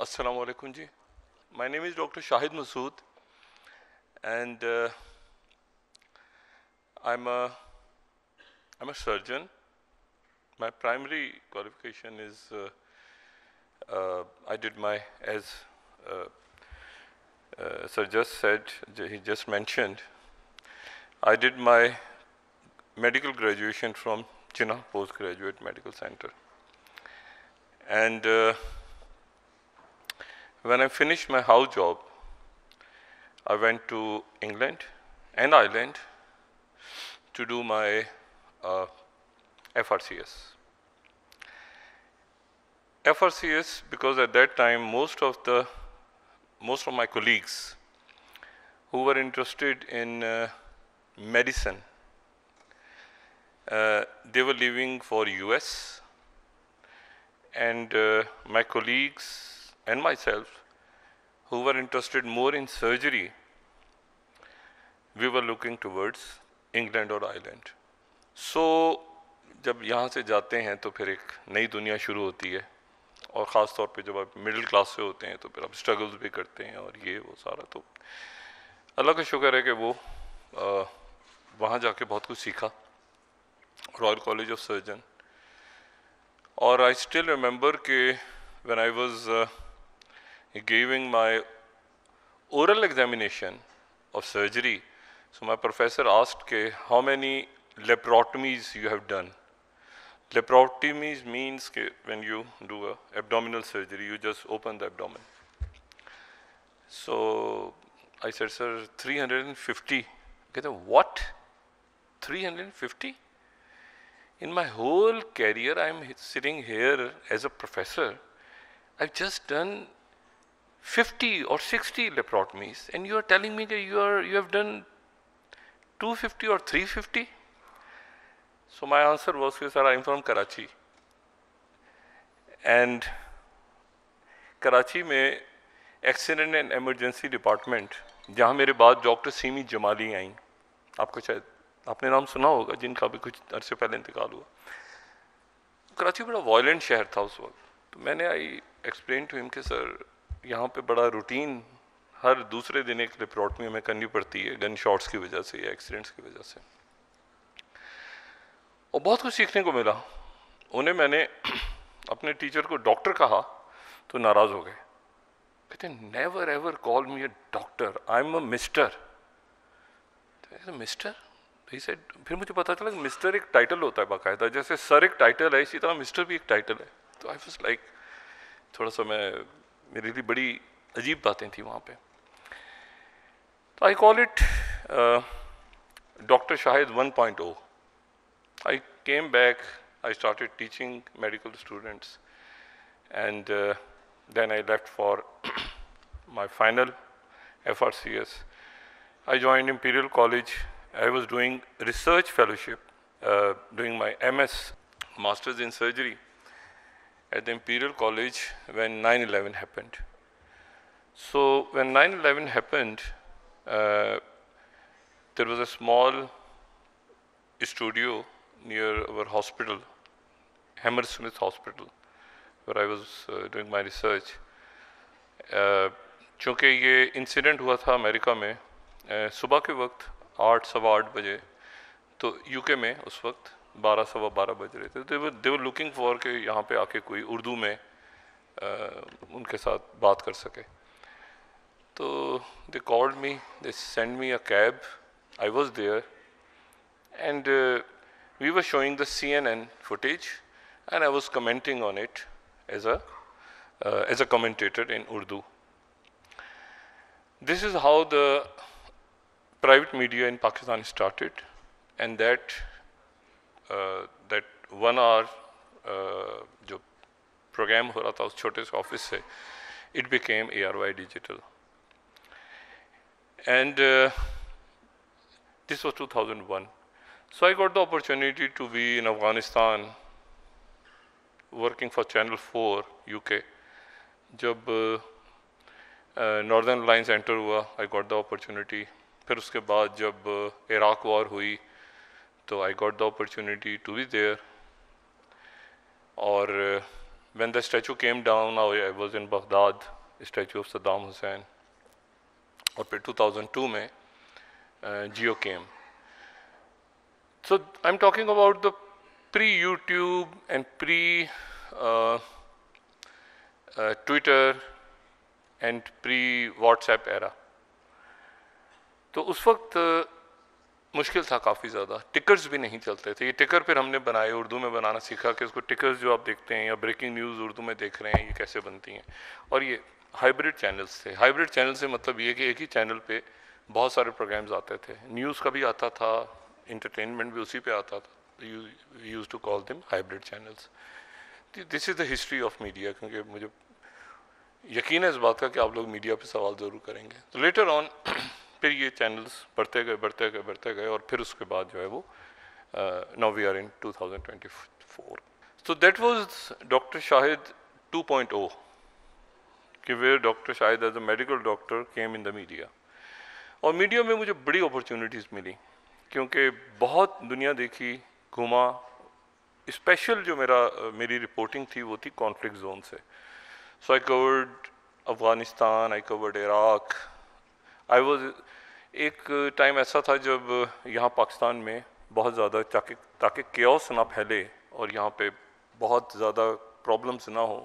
Assalamu alaikum ji. My name is Dr. Shahid Masood and uh, I'm a I'm a surgeon. My primary qualification is uh, uh, I did my as uh, uh sir just said he just mentioned I did my medical graduation from Jinnah Postgraduate Medical Center and uh, when I finished my house job, I went to England and Ireland to do my uh, FRCS. FRCS because at that time most of the most of my colleagues who were interested in uh, medicine uh, they were leaving for US and uh, my colleagues and myself who were interested more in surgery, we were looking towards England और Ireland. So जब यहाँ से जाते हैं तो फिर एक नई दुनिया शुरू होती है और ख़ास तौर पे जब आप मिडिल क्लास से होते हैं तो फिर आप स्ट्रगल्स भी करते हैं और ये वो सारा तो अल्लाह का शुक्र है कि वो वहाँ जाके बहुत कुछ सीखा रॉयल कॉलेज ऑफ सर्जन और आई स्टिल रिमेंबर के when I was giving my oral examination of surgery. So my professor asked, okay, how many laparotomies you have done? Laparotomies means when you do abdominal surgery, you just open the abdomen. So I said, sir, 350. Okay, then what? 350? In my whole career, I'm sitting here as a professor. I've just done 50 or 60 laparotomies and you are telling me that you are you have done 250 or 350 so my answer was sir i am from karachi and Karachi में accident and emergency department जहाँ मेरे बाद doctor semi Jamali आई आपको शायद आपने नाम सुना होगा जिनका भी कुछ अरसे पहले इंतकाल हुआ कराची बड़ा वायलेंट शहर था उस वक्त तो मैंने आई एक्सप्लेन टू हिम कि सर यहाँ पे बड़ा रूटीन हर दूसरे दिन एक रिपोर्ट में हमें करनी पड़ती है गन शॉट्स की वजह से या एक्सीडेंट्स की वजह से और बहुत कुछ सीखने को मिला उन्हें मैंने अपने टीचर को डॉक्टर कहा तो नाराज़ हो गए कहते never ever call me a doctor I am a mister mister से फिर मुझे पता चला कि मिस्टर एक टाइटल होता है बाकायदा जैसे सर एक टाइटल है इसी तरह मिस्टर भी एक टाइटल है तो आई वॉज लाइक थोड़ा सा मैं मेरे लिए बड़ी अजीब बातें थी वहाँ पे तो I call it doctor Shahid 1.0 point O I came back I start teaching medical students and then I left for my final F R C S I join Imperial College I was doing research fellowship doing my M S masters in surgery at the Imperial College when 9-11 happened. So when 9-11 happened, uh, there was a small studio near our hospital, Hammersmith Hospital, where I was uh, doing my research. Uh, this incident incident in America, America में uh, सुबह के वक्त आठ सवा आठ बजे तो UK में उस वक्त बारह सवा बारह बज रहे थे देवर देवर लुकिंग फॉर के यहाँ पे आके कोई उर्दू में आ, उनके साथ बात कर सके तो they called me they send me a cab I was there and we were showing the C N N footage and I was commenting on it as a as a commentator in Urdu this is how the private media in Pakistan started and that that one hour जो programme हो रहा था उस छोटे से office से it became A R Y digital and this was to thousand one so I got the opportunity to be in Afghanistan working for channel four U K जब northern lines enter हुआ आई got the opportunity फिर उसके बाद जब Iraq uh, war हुई So I got the opportunity to be there. Or uh, when the statue came down, I was in Baghdad, statue of Saddam Hussein. Or 2002, mein, uh, Geo came. So I'm talking about the pre-YouTube and pre-Twitter uh, uh, and pre-WhatsApp era. So, at that time, मुश्किल था काफ़ी ज़्यादा tickers भी नहीं चलते थे ये टिकर फिर हमने बनाए उर्दू में बनाना सीखा कि उसको टिकर्स जो आप देखते हैं या ब्रेकिंग न्यूज़ उर्दू में देख रहे हैं ये कैसे बनती हैं और ये हाइब्रिड चैनल्स थे हाइब्रिड चैनल से मतलब ये कि एक ही चैनल पे बहुत सारे प्रोग्राम्स आते थे न्यूज़ का भी आता था इंटरटेनमेंट भी उसी पर आता था use to call them hybrid channels this is the history of media क्योंकि मुझे यकीन है इस बात का कि आप लोग मीडिया पर सवाल ज़रूर करेंगे तो लेटर ऑन फिर ये चैनल्स बढ़ते गए बढ़ते गए बढ़ते गए और फिर उसके बाद जो है वो now we are in 2024 so that was doctor Shahid 2.0 कि where doctor Shahid as a medical doctor came in the media और मीडिया में मुझे बड़ी अपॉर्चुनिटीज़ मिली क्योंकि बहुत दुनिया देखी घुमा स्पेशल जो मेरा uh, मेरी रिपोर्टिंग थी वो थी कॉन्फ्लिक्ट जोन से so I covered Afghanistan I covered Iraq I was एक टाइम ऐसा था जब यहाँ पाकिस्तान में बहुत ज़्यादा ताकि ताकि क्योस ना फैले और यहाँ पे बहुत ज़्यादा प्रॉब्लम्स ना हो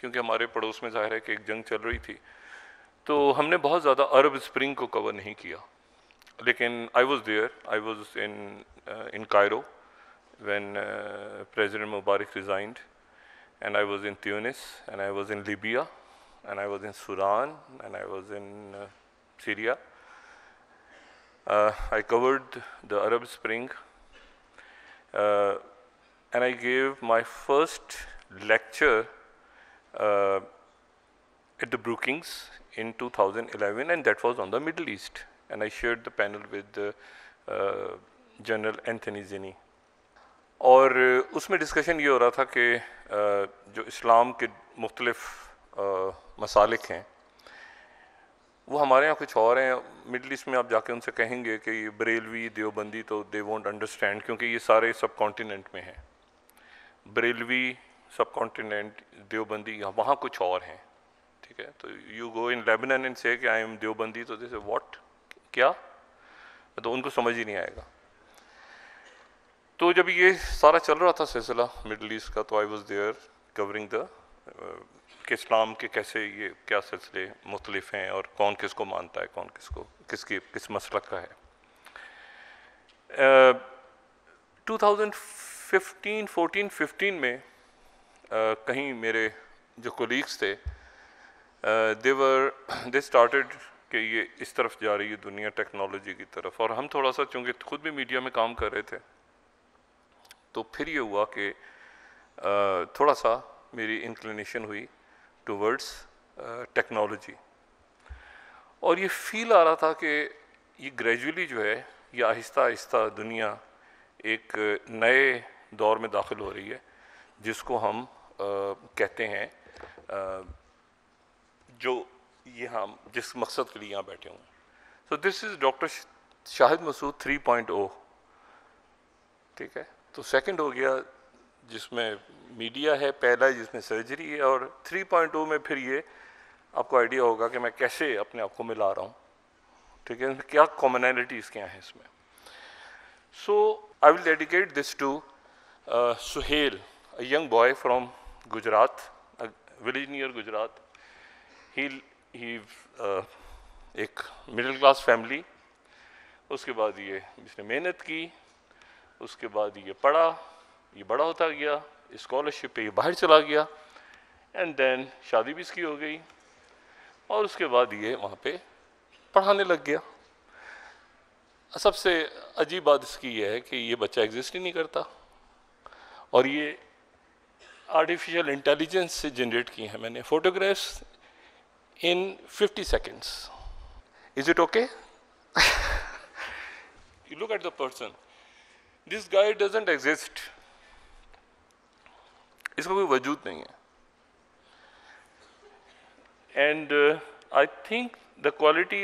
क्योंकि हमारे पड़ोस में जाहिर है कि एक जंग चल रही थी तो हमने बहुत ज़्यादा अरब स्प्रिंग को कवर नहीं किया लेकिन I was there I was in in Cairo when president Mubarak resigned and I was in Tunis and I was in Libya and I was in in and I was in Syria. Uh, I covered the Arab Spring. Uh, and I gave my first lecture uh, at the Brookings in 2011, and that was on the Middle East. And I shared the panel with uh, uh, General Anthony Zinni. और उसमें discussion ये हो रहा था कि जो इस्लाम के मुख्तलफ़ मसालिक हैं वो हमारे यहाँ कुछ और हैं मिडल ईस्ट में आप जाके उनसे कहेंगे कि ये बरेलवी देवबंदी तो दे वोंट अंडरस्टैंड क्योंकि ये सारे सब कॉन्टीनेंट में हैं बरेलवी सब कॉन्टीनेंट देवबंदी वहाँ कुछ और हैं ठीक है तो यू गो इन लेबनन इन से आई एम देवबंदी तो जैसे वॉट क्या तो उनको समझ ही नहीं आएगा तो जब ये सारा चल रहा था सिलसिला मिडल ईस्ट का तो I was there covering the कि इस्लाम के कैसे ये क्या सिलसिले मुख्तलिफ हैं और कौन किसको मानता है कौन किसको किसकी किस मसलक का है two thousand fifteen fourteen fifteen में uh, कहीं मेरे जो कोलीग्स थे देवर दे स्टार्टेड कि ये इस तरफ जा रही है दुनिया टेक्नोलॉजी की तरफ और हम थोड़ा सा चूँकि खुद भी मीडिया में काम कर रहे थे तो फिर ये हुआ कि थोड़ा सा मेरी इंक्लिनेशन हुई टुवर्ड्स टेक्नोलॉजी uh, और ये फील आ रहा था कि ये ग्रेजुअली जो है ये आहिस्ता आहिस्ता दुनिया एक uh, नए दौर में दाखिल हो रही है जिसको हम आ, uh, कहते हैं आ, जो ये हम जिस मकसद के लिए यहाँ बैठे हुए so this is doctor Shahid Masood 3.0 ठीक है तो सेकंड हो गया जिसमें मीडिया है पहला जिसमें सर्जरी है और 3.2 में फिर ये आपको आइडिया होगा कि मैं कैसे अपने आप को मिला रहा हूँ ठीक है क्या कॉमनैलिटीज़ क्या हैं इसमें so I will dedicate this to Suhail a young boy from Gujarat village near Gujarat he he एक मिडिल क्लास फैमिली उसके बाद ये इसने मेहनत की उसके बाद ये पढ़ा ये बड़ा होता गया स्कॉलरशिप पे ये बाहर चला गया एंड देन शादी भी इसकी हो गई और उसके बाद ये वहाँ पे पढ़ाने लग गया सबसे अजीब बात इसकी यह है कि ये बच्चा एग्जिस्ट ही नहीं करता और ये आर्टिफिशियल इंटेलिजेंस से जनरेट की हैं मैंने photographs in 50 seconds is it okay you look at the person this guy doesn't exist इसका कोई वजूद नहीं है and I think the quality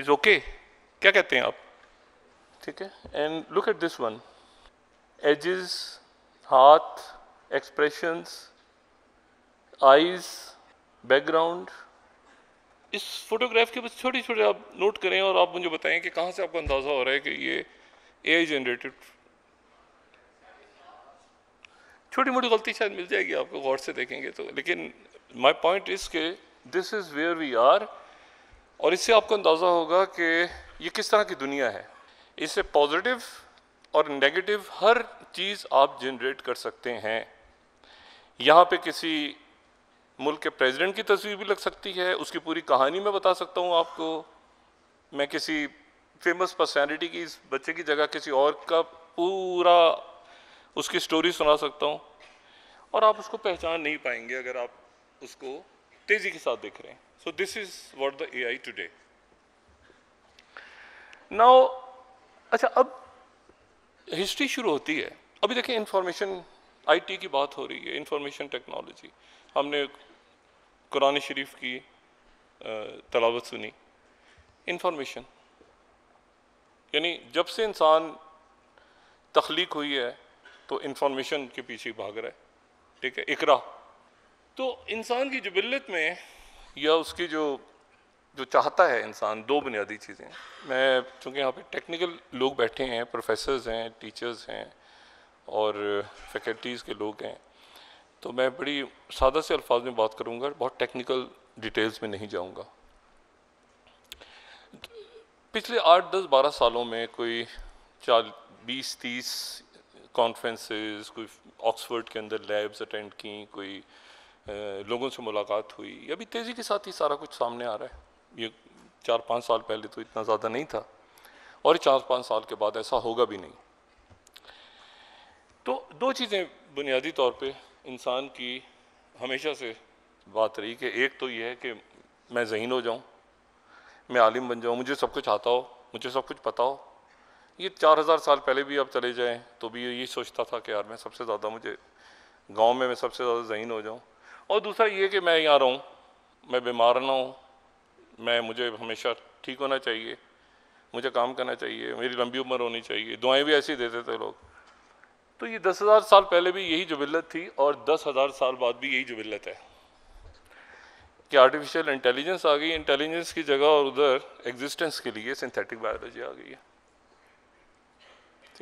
is okay क्या कहते हैं आप ठीक है and look at this one ages हाथ एक्सप्रेशंस आईज बैकग्राउंड इस फोटोग्राफ के बस छोटे छोटे आप नोट करें और आप मुझे बताएं कि कहाँ से आपको अंदाज़ा हो रहा है कि ये ए जनरेटेड छोटी मोटी गलती शायद मिल जाएगी आपको गौर से देखेंगे तो लेकिन माई पॉइंट इज़ के this is where we are और इससे आपको अंदाज़ा होगा कि ये किस तरह की दुनिया है इससे पॉजिटिव और नेगेटिव हर चीज़ आप जनरेट कर सकते हैं यहाँ पे किसी मुल्क के प्रेसिडेंट की तस्वीर भी लग सकती है उसकी पूरी कहानी मैं बता सकता हूँ आपको मैं किसी फेमस पर्सनैलिटी की इस बच्चे की जगह किसी और का पूरा उसकी स्टोरी सुना सकता हूँ और आप उसको पहचान नहीं पाएंगे अगर आप उसको तेज़ी के साथ देख रहे हैं so this is what the A I today now अच्छा अब हिस्ट्री शुरू होती है अभी देखिए इंफॉर्मेशन आईटी की बात हो रही है इंफॉर्मेशन टेक्नोलॉजी हमने कुरान शरीफ की तलावत सुनी इंफॉर्मेशन यानी जब से इंसान तख्लीक हुई है तो इंफॉर्मेशन के पीछे भाग रहा है ठीक है इकरा तो इंसान की जबिलत में या उसकी जो जो चाहता है इंसान दो बुनियादी चीज़ें मैं चूँकि यहाँ पे टेक्निकल लोग बैठे हैं प्रोफेसर्स हैं टीचर्स हैं और फैकल्टीज़ के लोग हैं तो मैं बड़ी सादा से अल्फाज में बात करूँगा बहुत टेक्निकल डिटेल्स में नहीं जाऊँगा पिछले आठ दस बारह सालों में कोई चाल बीस तीस कॉन्फ्रेंसेस कोई ऑक्सफोर्ड के अंदर लैब्स अटेंड की कोई आ, लोगों से मुलाकात हुई अभी तेज़ी के साथ ही सारा कुछ सामने आ रहा है ये चार पाँच साल पहले तो इतना ज़्यादा नहीं था और चार पाँच साल के बाद ऐसा होगा भी नहीं तो दो चीज़ें बुनियादी तौर पे इंसान की हमेशा से बात रही कि एक तो यह है कि मैं जहीन हो जाऊँ मैं आलिम बन जाऊँ मुझे सब कुछ आता हो मुझे सब कुछ पता हो ये चार हज़ार साल पहले भी आप चले जाएँ तो भी यही सोचता था कि यार मैं सबसे ज़्यादा मुझे गांव में मैं सबसे ज़्यादा जहीन हो जाऊँ और दूसरा ये कि मैं यहाँ रहूँ मैं बीमार ना हूँ मैं मुझे हमेशा ठीक होना चाहिए मुझे काम करना चाहिए मेरी लंबी उम्र होनी चाहिए दुआएं भी ऐसी देते थे लोग तो ये दस हज़ार साल पहले भी यही जबिलत थी और दस हज़ार साल बाद भी यही जबिलत है कि आर्टिफिशियल इंटेलिजेंस आ गई इंटेलिजेंस की जगह और उधर एग्जिस्टेंस के लिए सिंथेटिक बायोलॉजी आ गई है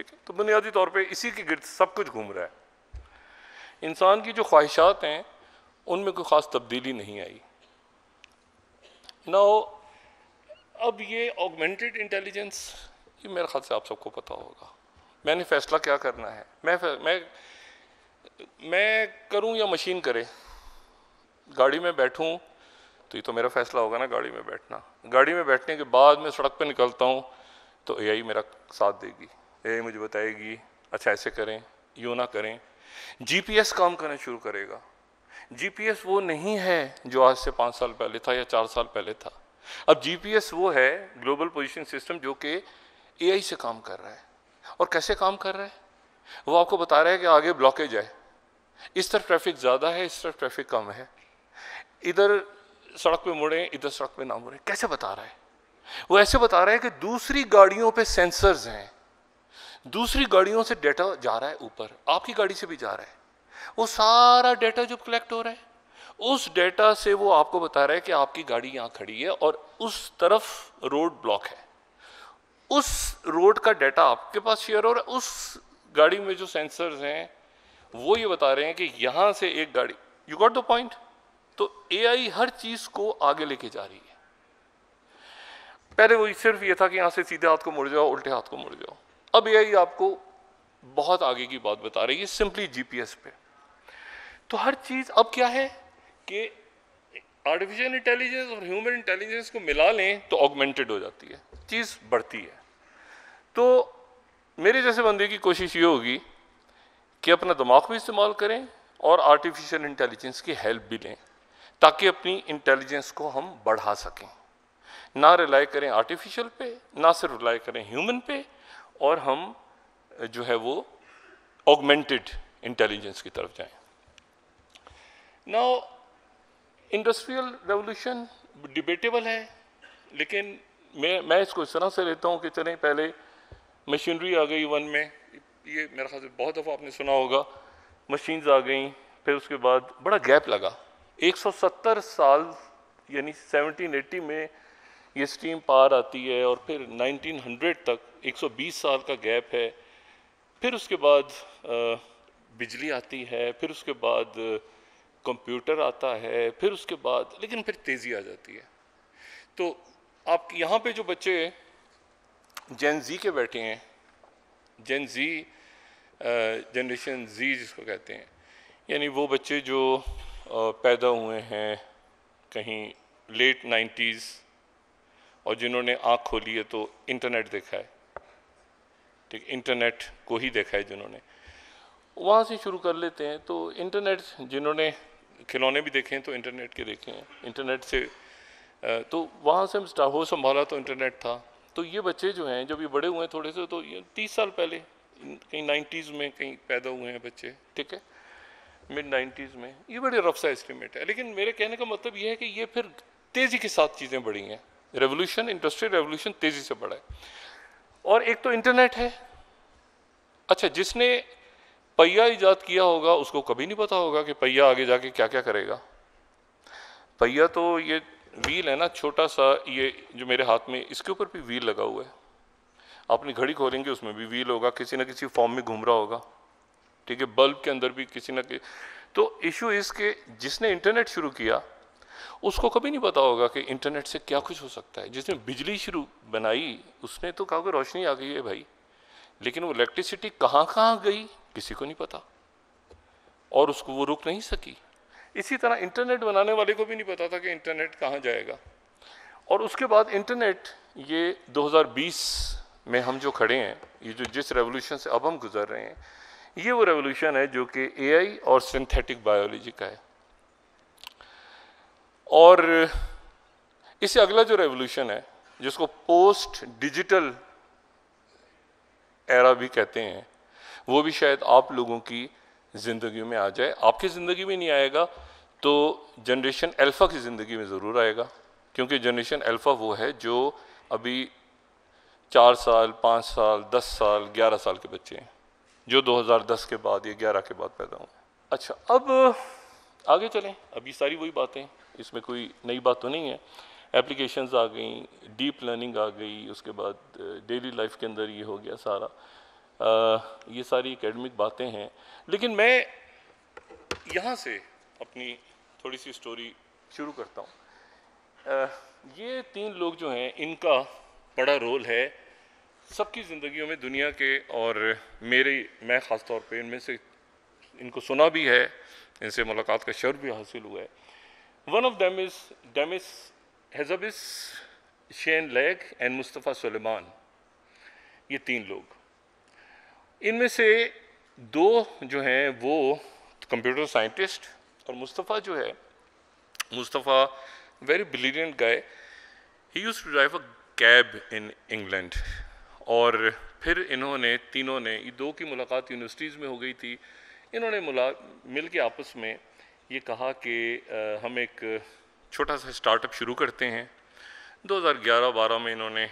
ठीक है तो बुनियादी तौर पे इसी के गिरद सब कुछ घूम रहा है इंसान की जो ख्वाहिशात हैं उनमें कोई ख़ास तब्दीली नहीं आई ना अब ये ऑगमेंटेड इंटेलिजेंस ये मेरे ख्याल से आप सबको पता होगा मैंने फ़ैसला क्या करना है मैं मैं मैं करूं या मशीन करे गाड़ी में बैठूं तो ये तो मेरा फ़ैसला होगा ना गाड़ी में बैठना गाड़ी में बैठने के बाद मैं सड़क पर निकलता हूं तो एआई मेरा साथ देगी ए मुझे बताएगी अच्छा ऐसे करें यू ना करें जीपीएस काम करना शुरू करेगा जीपीएस वो नहीं है जो आज से पाँच साल पहले था या चार साल पहले था अब जीपीएस वो है ग्लोबल पोजिशन सिस्टम जो कि एआई से काम कर रहा है और कैसे काम कर रहा है वो आपको बता रहा है कि आगे ब्लॉकेज है इस तरफ ट्रैफिक ज़्यादा है इस तरफ ट्रैफिक कम है इधर सड़क पे मुड़े इधर सड़क पे ना मुड़े कैसे बता रहा है वो ऐसे बता रहा है कि दूसरी गाड़ियों पे सेंसर्स हैं दूसरी गाड़ियों से डेटा जा रहा है ऊपर आपकी गाड़ी से भी जा रहा है वो सारा डेटा जो कलेक्ट हो रहा है उस डेटा से वो आपको बता रहा है कि आपकी गाड़ी यहाँ खड़ी है और उस तरफ रोड ब्लॉक है उस रोड का डेटा आपके पास शेयर हो रहा है उस गाड़ी में जो सेंसर्स हैं वो ये बता रहे हैं कि यहां से एक गाड़ी यू गॉट द पॉइंट तो एआई हर चीज़ को आगे लेके जा रही है पहले वही सिर्फ ये था कि यहां से सीधे हाथ को मुड़ जाओ उल्टे हाथ को मुड़ जाओ अब ये आपको बहुत आगे की बात बता रही है सिंपली जीपीएस पे तो हर चीज़ अब क्या है कि आर्टिफिशियल इंटेलिजेंस और ह्यूमन इंटेलिजेंस को मिला लें तो ऑगमेंटेड हो जाती है चीज़ बढ़ती है तो मेरे जैसे बंदे की कोशिश ये होगी कि अपना दिमाग भी इस्तेमाल करें और आर्टिफिशियल इंटेलिजेंस की हेल्प भी लें ताकि अपनी इंटेलिजेंस को हम बढ़ा सकें ना रिलाई करें आर्टिफिशियल पे ना सिर्फ रिलाई करें ह्यूमन पे और हम जो है वो ऑगमेंटेड इंटेलिजेंस की तरफ जाएं नाउ इंडस्ट्रियल रेवोल्यूशन डिबेटेबल है लेकिन मैं मैं इसको इस तरह से लेता हूँ कि चलें पहले मशीनरी आ गई वन में ये मेरा ख्याल बहुत दफ़ा आपने सुना होगा मशीन्स आ गई फिर उसके बाद बड़ा गैप लगा 170 साल यानी 1780 में ये स्टीम पार आती है और फिर 1900 तक 120 साल का गैप है फिर उसके बाद बिजली आती है फिर उसके बाद कंप्यूटर आता है फिर उसके बाद लेकिन फिर तेज़ी आ जाती है तो आप यहाँ पे जो बच्चे जैन जी के बैठे हैं जैन जी जनरेशन जी जिसको कहते हैं यानी वो बच्चे जो पैदा हुए हैं कहीं लेट नाइन्टीज़ और जिन्होंने आँख खोली है तो इंटरनेट देखा है ठीक इंटरनेट को ही देखा है जिन्होंने वहाँ से शुरू कर लेते हैं तो इंटरनेट जिन्होंने खिलौने भी देखे हैं तो इंटरनेट के देखे हैं इंटरनेट से तो वहाँ से हम हो संभाला तो इंटरनेट था तो ये बच्चे जो हैं जब ये बड़े हुए हैं थोड़े से तो ये तीस साल पहले कहीं नाइन्टीज़ में कहीं पैदा हुए हैं बच्चे ठीक है मिड नाइन्टीज़ में ये बड़े रफ सा एस्टिमेट है लेकिन मेरे कहने का मतलब ये है कि ये फिर तेज़ी के साथ चीज़ें बढ़ी हैं रेवोल्यूशन इंडस्ट्रियल रेवोल्यूशन तेज़ी से बढ़ा है और एक तो इंटरनेट है अच्छा जिसने पहिया ईजाद किया होगा उसको कभी नहीं पता होगा कि पहिया आगे जाके क्या क्या करेगा पहिया तो ये व्हील है ना छोटा सा ये जो मेरे हाथ में इसके ऊपर भी व्हील लगा हुआ है आपने घड़ी खोलेंगे उसमें भी व्हील होगा किसी ना किसी फॉर्म में घूम रहा होगा ठीक है बल्ब के अंदर भी किसी ना किसी तो इशू इसके जिसने इंटरनेट शुरू किया उसको कभी नहीं पता होगा कि इंटरनेट से क्या कुछ हो सकता है जिसने बिजली शुरू बनाई उसने तो कहा कि रोशनी आ गई है भाई लेकिन वो इलेक्ट्रिसिटी कहाँ कहाँ गई किसी को नहीं पता और उसको वो रुक नहीं सकी इसी तरह इंटरनेट बनाने वाले को भी नहीं पता था कि इंटरनेट कहाँ जाएगा और उसके बाद इंटरनेट ये 2020 में हम जो खड़े हैं ये जो जिस रेवोल्यूशन से अब हम गुजर रहे हैं ये वो रेवोल्यूशन है जो कि एआई और सिंथेटिक बायोलॉजी का है और इससे अगला जो रेवोल्यूशन है जिसको पोस्ट डिजिटल एरा भी कहते हैं वो भी शायद आप लोगों की ज़िंदगी में आ जाए आपकी ज़िंदगी में नहीं आएगा तो जनरेशन अल्फ़ा की ज़िंदगी में ज़रूर आएगा क्योंकि जनरेशन अल्फ़ा वो है जो अभी चार साल पाँच साल दस साल ग्यारह साल के बच्चे हैं जो 2010 के बाद या ग्यारह के बाद पैदा हुए अच्छा अब आगे चलें अभी सारी वही बातें इसमें कोई नई बात तो नहीं है एप्लीकेशंस आ गई डीप लर्निंग आ गई उसके बाद डेली लाइफ के अंदर ये हो गया सारा आ, ये सारी एकेडमिक बातें हैं लेकिन मैं यहाँ से अपनी थोड़ी सी स्टोरी शुरू करता हूँ ये तीन लोग जो हैं इनका बड़ा रोल है सबकी ज़िंदगियों में दुनिया के और मेरे मैं ख़ास तौर पे इनमें से इनको सुना भी है इनसे मुलाकात का शर्फ भी हासिल हुआ है One of them is Demis Hezabis, Shane Legg and Mustafa Suleyman ये तीन लोग इनमें से दो जो हैं वो कंप्यूटर साइंटिस्ट और मुस्तफ़ा जो है Mustafa very brilliant guy he used to drive a cab in England और फिर इन्होंने तीनों ने दो की मुलाकात यूनिवर्सिटीज़ में हो गई थी इन्होंने मुला मिल के आपस में ये कहा कि हम एक छोटा सा स्टार्टअप शुरू करते हैं 2011-12 में इन्होंने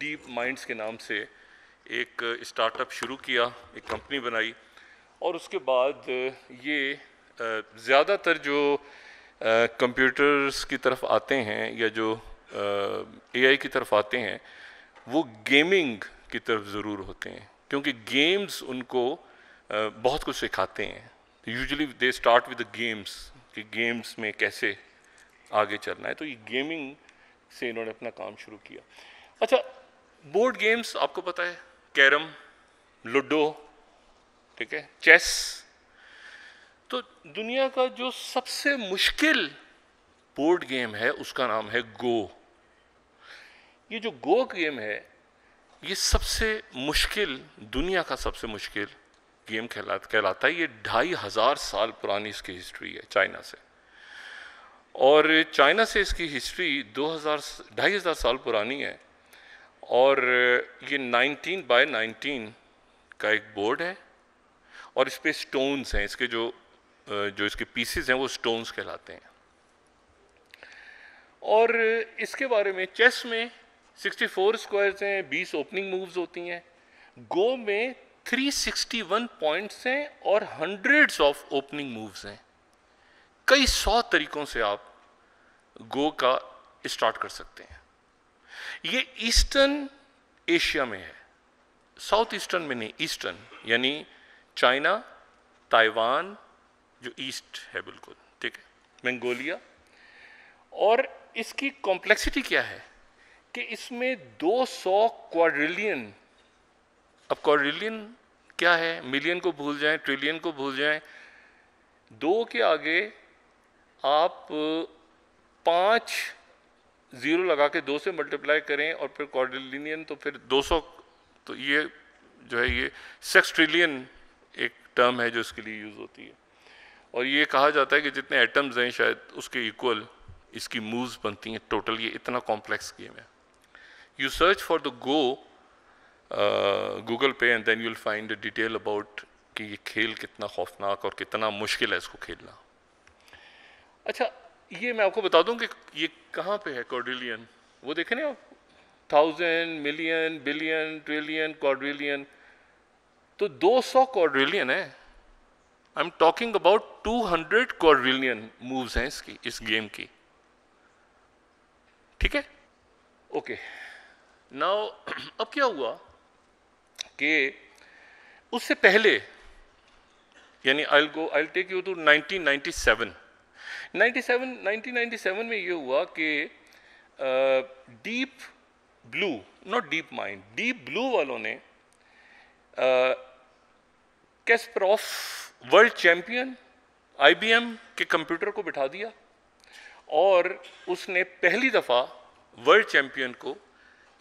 डीप माइंड्स के नाम से एक स्टार्टअप शुरू किया एक कंपनी बनाई और उसके बाद ये ज़्यादातर जो कंप्यूटर्स की तरफ आते हैं या जो एआई की तरफ आते हैं वो गेमिंग की तरफ ज़रूर होते हैं क्योंकि गेम्स उनको बहुत कुछ सिखाते हैं usually they start with games कि गेम्स में कैसे आगे चलना है तो ये गेमिंग से इन्होंने अपना काम शुरू किया अच्छा बोर्ड गेम्स आपको पता है कैरम लूडो ठीक है चेस तो दुनिया का जो सबसे मुश्किल बोर्ड गेम है उसका नाम है गो ये जो गो गेम है ये सबसे मुश्किल दुनिया का सबसे मुश्किल गेम कहला कहलाता है ये ढाई हज़ार साल पुरानी इसकी हिस्ट्री है चाइना से और चाइना से इसकी हिस्ट्री दो हज़ार ढाई हज़ार साल पुरानी है और ये 19 बाय 19 का एक बोर्ड है और इस पर स्टोन्स हैं इसके जो जो इसके पीसेस हैं वो स्टोन्स कहलाते हैं और इसके बारे में चेस में 64 स्क्वायर्स हैं 20 ओपनिंग मूव्स होती हैं गो में 361 पॉइंट्स हैं और हंड्रेड्स ऑफ ओपनिंग मूव्स हैं कई सौ तरीकों से आप गो का स्टार्ट कर सकते हैं ये ईस्टर्न एशिया में है साउथ ईस्टर्न में नहीं ईस्टर्न यानी चाइना ताइवान जो ईस्ट है बिल्कुल ठीक है मंगोलिया और इसकी कॉम्प्लेक्सिटी क्या है कि इसमें 200 क्वाड्रिलियन अब क्वारिलियन क्या है मिलियन को भूल जाएं ट्रिलियन को भूल जाएं दो के आगे आप पाँच ज़ीरो लगा के दो से मल्टीप्लाई करें और फिर क्वारिलियन तो फिर 200 तो ये जो है ये सेक्स ट्रिलियन एक टर्म है जो इसके लिए यूज़ होती है और ये कहा जाता है कि जितने एटम्स हैं शायद उसके इक्वल इसकी मूव्स बनती हैं टोटल ये इतना कॉम्प्लेक्स गेम है you search for the go Google पे and then you will find detail about कि ये खेल कितना खौफनाक और कितना मुश्किल है इसको खेलना अच्छा ये मैं आपको बता दूं कि ये कहाँ पे है कॉर्डिलियन वो देखें ना आप thousand million billion trillion quadrillion तो 200 सौ कॉर्डिलियन है I am talking about 200 hundred quadrillion moves हैं इसकी इस गेम की ठीक है ओके नाउ अब क्या हुआ कि उससे पहले यानी I go I take you to 1997 97 1997 में ये हुआ कि Deep Blue not DeepMind Deep Blue वालों ने ऑफ वर्ल्ड चैंपियन आईबीएम के कंप्यूटर को बिठा दिया और उसने पहली दफ़ा वर्ल्ड चैंपियन को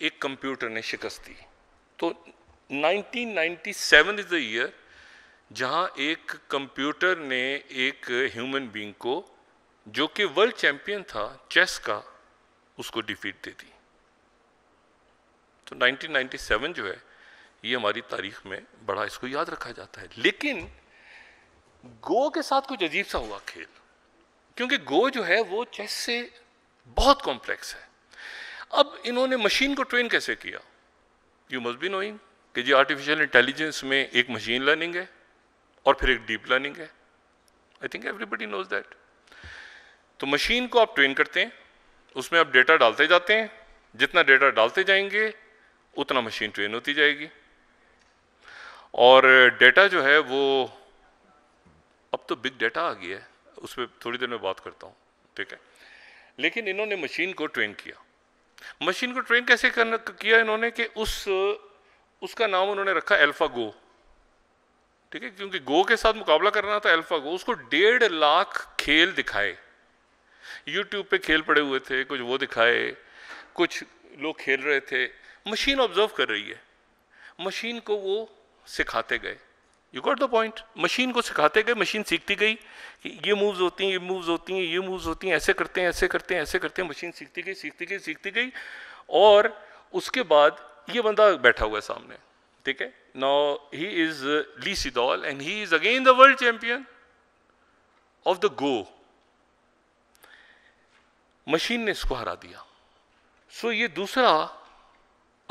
एक कंप्यूटर ने शिकस्त दी तो 1997 इज़ द ईयर जहां एक कंप्यूटर ने एक ह्यूमन बीइंग को जो कि वर्ल्ड चैंपियन था चेस का उसको डिफीट दे दी तो 1997 जो है ये हमारी तारीख में बड़ा इसको याद रखा जाता है लेकिन गो के साथ कुछ अजीब सा हुआ खेल क्योंकि गो जो है वो चेस से बहुत कॉम्प्लेक्स है अब इन्होंने मशीन को ट्रेन कैसे किया यू मस्ट बी नोइंग कि जी आर्टिफिशियल इंटेलिजेंस में एक मशीन लर्निंग है और फिर एक डीप लर्निंग है I think everybody knows that तो मशीन को आप ट्रेन करते हैं उसमें आप डेटा डालते जाते हैं जितना डेटा डालते जाएंगे उतना मशीन ट्रेन होती जाएगी और डेटा जो है वो अब तो बिग डेटा आ गया है उस पर थोड़ी देर में बात करता हूँ ठीक है लेकिन इन्होंने मशीन को ट्रेन किया मशीन को ट्रेन कैसे करना किया इन्होंने कि उस उसका नाम उन्होंने रखा एल्फा गो ठीक है क्योंकि गो के साथ मुकाबला करना था एल्फा गो उसको डेढ़ लाख खेल दिखाए यूट्यूब पे खेल पड़े हुए थे कुछ वो दिखाए कुछ लोग खेल रहे थे मशीन ऑब्जर्व कर रही है मशीन को वो सिखाते गए you got the point machine को सिखाते गए मशीन सीखती गई कि ये मूव्स होती हैं ये मूव्स होती हैं ये मूव्स होती हैं ऐसे करते हैं ऐसे करते हैं ऐसे करते हैं मशीन सीखती गई सीखती गई सीखती गई और उसके बाद ये बंदा बैठा हुआ है सामने ठीक है now he is Lee Sedol and he is again the world champion of the go machine ने इसको हरा दिया सो so, ये दूसरा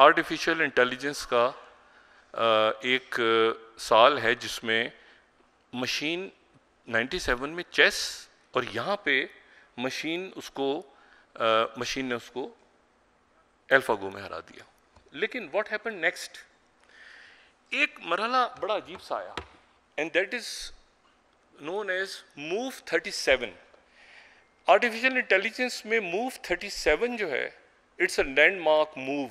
आर्टिफिशियल इंटेलिजेंस का uh, एक uh, साल है जिसमें मशीन 97 में चेस और यहाँ पे मशीन उसको मशीन uh, ने उसको एल्फागो में हरा दिया लेकिन व्हाट हैपन नेक्स्ट एक मरहला बड़ा अजीब सा आया and that is known as move 37 artificial intelligence में मूव 37 जो है इट्स अ लैंडमार्क मूव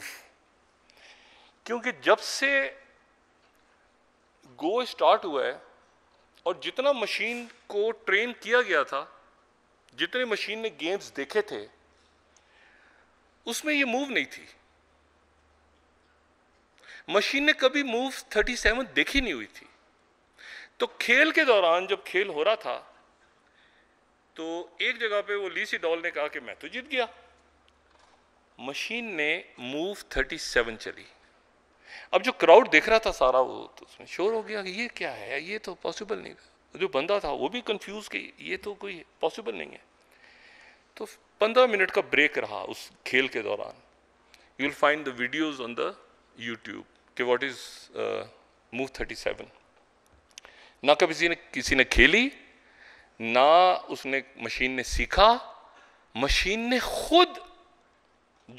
क्योंकि जब से गो स्टार्ट हुआ है और जितना मशीन को ट्रेन किया गया था जितने मशीन ने गेम्स देखे थे उसमें ये मूव नहीं थी मशीन ने कभी मूव 37 देखी नहीं हुई थी तो खेल के दौरान जब खेल हो रहा था तो एक जगह पे वो लीसी डॉल ने कहा कि मैं तो जीत गया मशीन ने मूव 37 चली अब जो क्राउड देख रहा था सारा वो तो उसमें शोर हो गया कि ये क्या है ये तो पॉसिबल नहीं जो बंदा था वो भी कंफ्यूज कि ये तो कोई पॉसिबल नहीं है तो पंद्रह मिनट का ब्रेक रहा उस खेल के दौरान you will find the videos on the YouTube कि व्हाट इज मूव 37 ना कभी किसी ने किसी ने खेली ना उसने मशीन ने सीखा मशीन ने खुद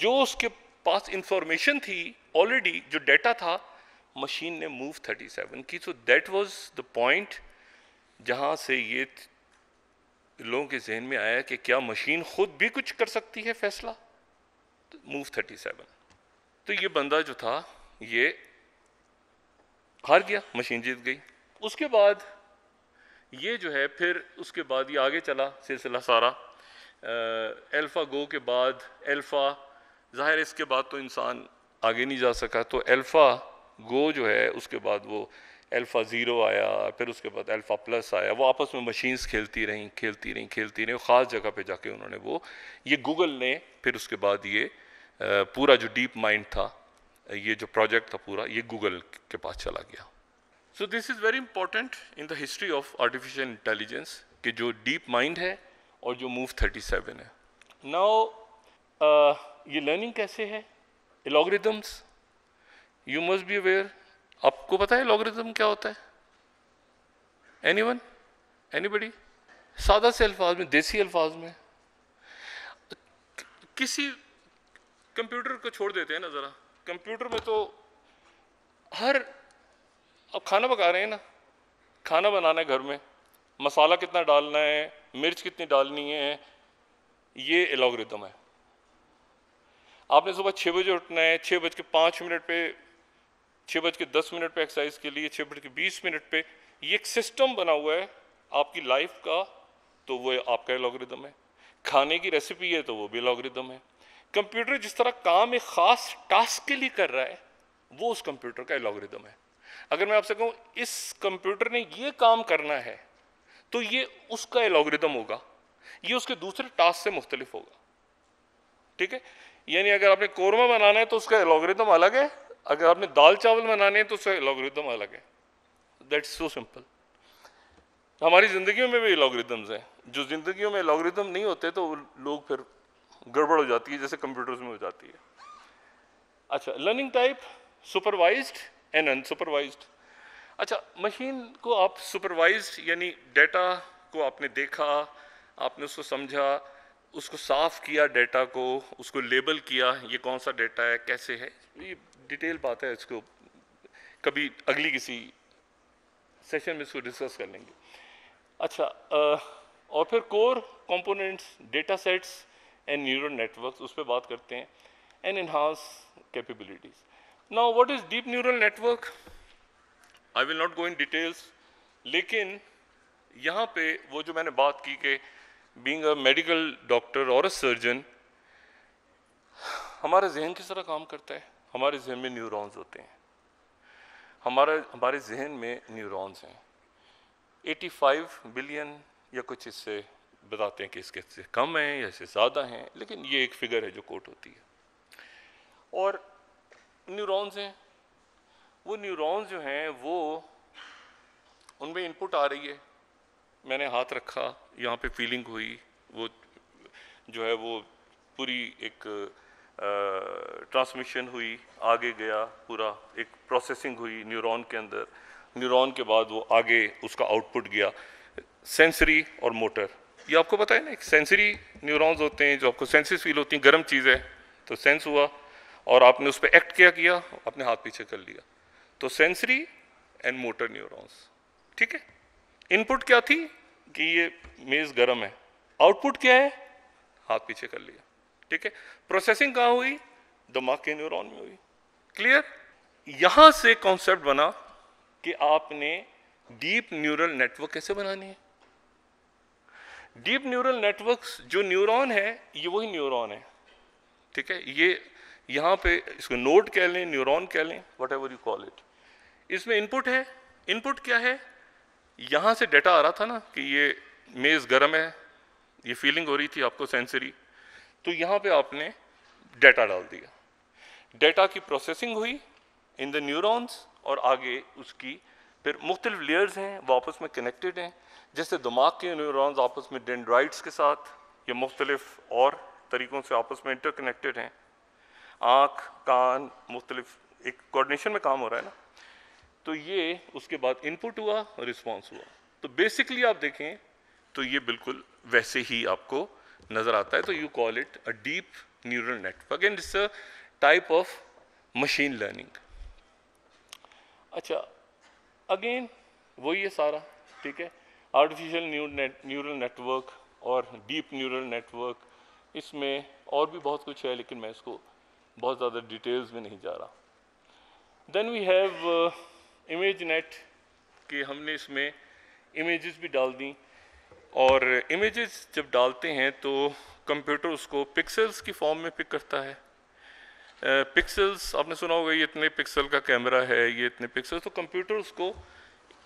जो उसके पास इंफॉर्मेशन थी ऑलरेडी जो डेटा था मशीन ने मूव 37 की so that was the point जहां से ये लोगों के जहन में आया कि क्या मशीन खुद भी कुछ कर सकती है फैसला मूव तो 37 तो ये बंदा जो था ये हार गया मशीन जीत गई उसके बाद ये जो है फिर उसके बाद ये आगे चला सिलसिला सारा अल्फ़ा गो के बाद अल्फ़ा ज़ाहिर इसके बाद तो इंसान आगे नहीं जा सका तो अल्फ़ा गो जो है उसके बाद वो अल्फ़ा ज़ीरो आया फिर उसके बाद अल्फ़ा प्लस आया वो आपस में मशीन्स खेलती रहीं खेलती रहीं खेलती रहीं ख़ास जगह पे जाके उन्होंने वो ये गूगल ने फिर उसके बाद ये पूरा जो डीप माइंड था ये जो प्रोजेक्ट था पूरा ये गूगल के पास चला गया so this is very important in the history of artificial intelligence कि जो डीप माइंड है और जो मूव 37 है नाउ uh, ये लर्निंग कैसे है algorithms you must be aware आपको पता है एलोग्रिदम क्या होता है एनी वन एनीबडी सादा से अल्फाज में देसी अल्फाज में किसी कंप्यूटर को छोड़ देते हैं ना ज़रा कंप्यूटर में तो हर अब खाना पका रहे हैं ना खाना बनाना है घर में मसाला कितना डालना है मिर्च कितनी डालनी है ये एलोग्रिदम है आपने सुबह छः बजे उठना है छः बज के पाँच मिनट पे छः बज के दस मिनट पे एक्सरसाइज के लिए छः बज के बीस मिनट पे ये एक सिस्टम बना हुआ है आपकी लाइफ का तो वो आपका एलोग्रिदम है खाने की रेसिपी है तो वो भी एलोग्रिदम है कंप्यूटर जिस तरह काम एक ख़ास टास्क के लिए कर रहा है वो उस कंप्यूटर का एलोग्रिदम है अगर मैं आपसे कहूँ इस कंप्यूटर ने ये काम करना है तो ये उसका एलोग्रिदम होगा ये उसके दूसरे टास्क से मुख्तलिफ होगा ठीक है यानी अगर आपने कोरमा बनाना है तो उसका एलोग्रिदम अलग है अगर आपने दाल चावल बनाने हैं तो उसका एलोग्रिदम अलग है दैट्स सो सिंपल हमारी ज़िंदगी में भी एलोग्रिदम्स हैं जो ज़िंदगी में एलोग्रिदम नहीं होते तो लोग फिर गड़बड़ हो जाती है जैसे कंप्यूटर्स में हो जाती है अच्छा learning type supervised and unsupervised अच्छा मशीन को आप सुपरवाइज्ड यानी डेटा को आपने देखा आपने उसको समझा उसको साफ़ किया डेटा को उसको लेबल किया ये कौन सा डेटा है कैसे है ये डिटेल बात है इसको कभी अगली किसी सेशन में इसको डिस्कस कर लेंगे अच्छा आ, और फिर core components data sets and neuro network उस पर बात करते हैं एंड इनहांस कैपेबिलिटीज ना what is deep neural network I will not go in details लेकिन यहाँ पे वो जो मैंने बात की कि बींग अ मेडिकल डॉक्टर और अ सर्जन हमारे जहन किस तरह काम करता है हमारे जहन में न्यूरॉन्स होते हैं हमारे हमारे जहन में न्यूरॉन्स हैं 85 बिलियन या कुछ इससे बताते हैं कि इसके से कम हैं या इससे ज़्यादा हैं लेकिन ये एक फिगर है जो कोट होती है और न्यूरॉन्स हैं वो न्यूरॉन्स जो हैं वो उनमें इनपुट आ रही है मैंने हाथ रखा यहाँ पे फीलिंग हुई वो जो है वो पूरी एक ट्रांसमिशन हुई आगे गया पूरा एक प्रोसेसिंग हुई न्यूरॉन के अंदर न्यूरॉन के बाद वो आगे उसका आउटपुट गया सेंसरी और मोटर ये आपको पता है ना सेंसरी न्यूरॉन्स होते हैं जो आपको सेंसेस फील होती हैं गर्म चीज़ है तो सेंस हुआ और आपने उस पर एक्ट क्या किया अपने हाथ पीछे कर लिया तो सेंसरी एंड मोटर न्यूरॉन्स ठीक है इनपुट क्या थी कि ये मेज़ गर्म है आउटपुट क्या है हाथ पीछे कर लिया ठीक है प्रोसेसिंग कहाँ हुई दिमाग के न्यूरॉन में हुई क्लियर यहाँ से कॉन्सेप्ट बना कि आपने डीप न्यूरल नेटवर्क कैसे बनानी है डीप न्यूरल नेटवर्क्स जो न्यूरॉन है ये वही न्यूरॉन है ठीक है ये यहाँ पे इसको नोट कह लें न्यूरॉन कह लें whatever you call it इसमें इनपुट है इनपुट क्या है यहाँ से डेटा आ रहा था ना कि ये मेज़ गर्म है ये फीलिंग हो रही थी आपको सेंसरी तो यहाँ पे आपने डाटा डाल दिया डेटा की प्रोसेसिंग हुई इन द न्यूरॉन्स और आगे उसकी फिर मुख्तलिफ लेयर्स हैं वापस में कनेक्टेड हैं जिससे दिमाग के न्यूरॉन्स आपस में डेंड्राइट्स के साथ या मुख्तलिफ और तरीक़ों से आपस में इंटरकनेक्टेड हैं आँख कान मुख्तलिफ एक कोऑर्डिनेशन में काम हो रहा है ना तो ये उसके बाद इनपुट हुआ और रिस्पॉन्स हुआ तो बेसिकली आप देखें तो ये बिल्कुल वैसे ही आपको नज़र आता है तो you call it a deep neural network and it's a type of machine learning अच्छा अगेन वही है सारा ठीक है आर्टिफिशियल न्यूरल नेटवर्क और डीप न्यूरल नेटवर्क इसमें और भी बहुत कुछ है लेकिन मैं इसको बहुत ज़्यादा डिटेल्स में नहीं जा रहा then we have ImageNet कि हमने इसमें इमेजेस भी डाल दी और इमेजेस जब डालते हैं तो कंप्यूटर उसको पिक्सल्स की फॉर्म में पिक करता है पिक्सल्स uh, आपने सुना होगा ये इतने पिक्सल का कैमरा है ये इतने पिक्सल तो कंप्यूटर उसको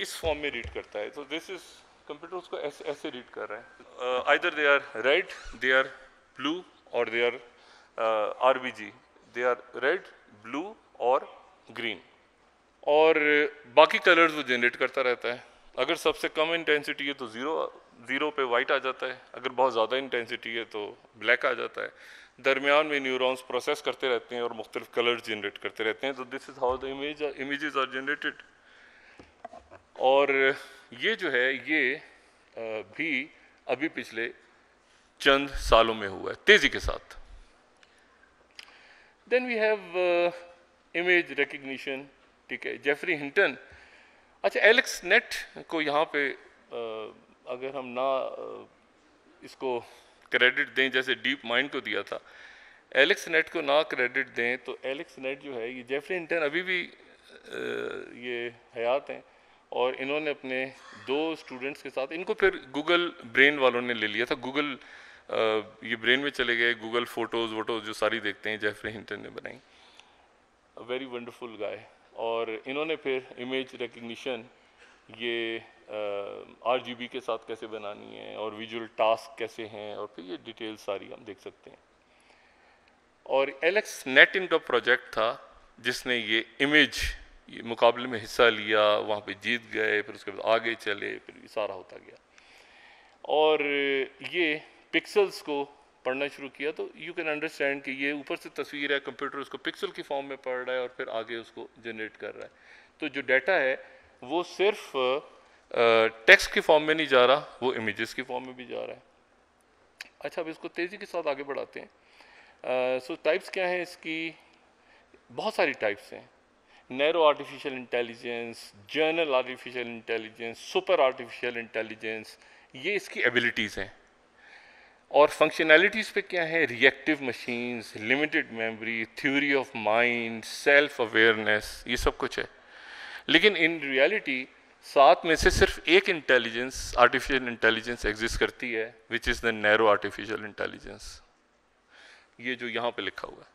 इस फॉर्म में रीड करता है तो दिस इज़ कंप्यूटर उसको ऐसे ऐसे रीड कर रहे हैं either they are red they are blue और they are R B G they are red blue और ग्रीन और बाकी कलर्स वो जनरेट करता रहता है अगर सबसे कम इंटेंसिटी है तो ज़ीरो ज़ीरो पे वाइट आ जाता है अगर बहुत ज़्यादा इंटेंसिटी है तो ब्लैक आ जाता है दरमियान में न्यूरॉन्स प्रोसेस करते रहते हैं और मुख्तलिफ कलर्स जनरेट करते रहते हैं तो this is how the image images are generated और ये जो है ये भी अभी पिछले चंद सालों में हुआ है तेज़ी के साथ then we have image recognition ठीक है जेफरी हिंटन अच्छा एलेक्स नेट को यहाँ पे uh, अगर हम ना uh, इसको क्रेडिट दें जैसे डीप माइंड को दिया था एलेक्स नेट को ना क्रेडिट दें तो एलेक्स नेट जो है ये जेफरी हिंटन अभी भी uh, ये हयात हैं और इन्होंने अपने दो स्टूडेंट्स के साथ इनको फिर गूगल ब्रेन वालों ने ले लिया था गूगल ये ब्रेन में चले गए गूगल फोटोज़ वोटोज़ जो सारी देखते हैं जेफरी हिंटन ने बनाई वेरी वंडरफुल गाय और इन्होंने फिर इमेज रिकग्निशन ये आर uh, के साथ कैसे बनानी है और विजुअल टास्क कैसे हैं और फिर ये डिटेल सारी हम देख सकते हैं और एलेक्स नेट इनका प्रोजेक्ट था जिसने ये इमेज ये मुकाबले में हिस्सा लिया वहाँ पे जीत गए फिर उसके बाद आगे चले फिर ये सारा होता गया और ये पिक्सल्स को पढ़ना शुरू किया तो यू कैन अंडरस्टैंड कि ये ऊपर से तस्वीर है कंप्यूटर उसको पिक्सल की फॉर्म में पढ़ रहा है और फिर आगे उसको जनरेट कर रहा है तो जो डाटा है वो सिर्फ टेक्स्ट की फॉर्म में नहीं जा रहा वो इमेजेस की फॉर्म में भी जा रहा है अच्छा अब इसको तेज़ी के साथ आगे बढ़ाते हैं सो uh, टाइप्स so, क्या हैं इसकी बहुत सारी टाइप्स हैं narrow artificial intelligence general artificial intelligence super artificial intelligence ये इसकी एबिलिटीज़ हैं और फंक्शनैलिटीज़ पे क्या है reactive machines limited memory theory of mind self awareness ये सब कुछ है लेकिन इन रियलिटी सात में से सिर्फ एक इंटेलिजेंस आर्टिफिशियल इंटेलिजेंस एग्जिस्ट करती है which is the narrow artificial intelligence ये जो यहाँ पे लिखा हुआ है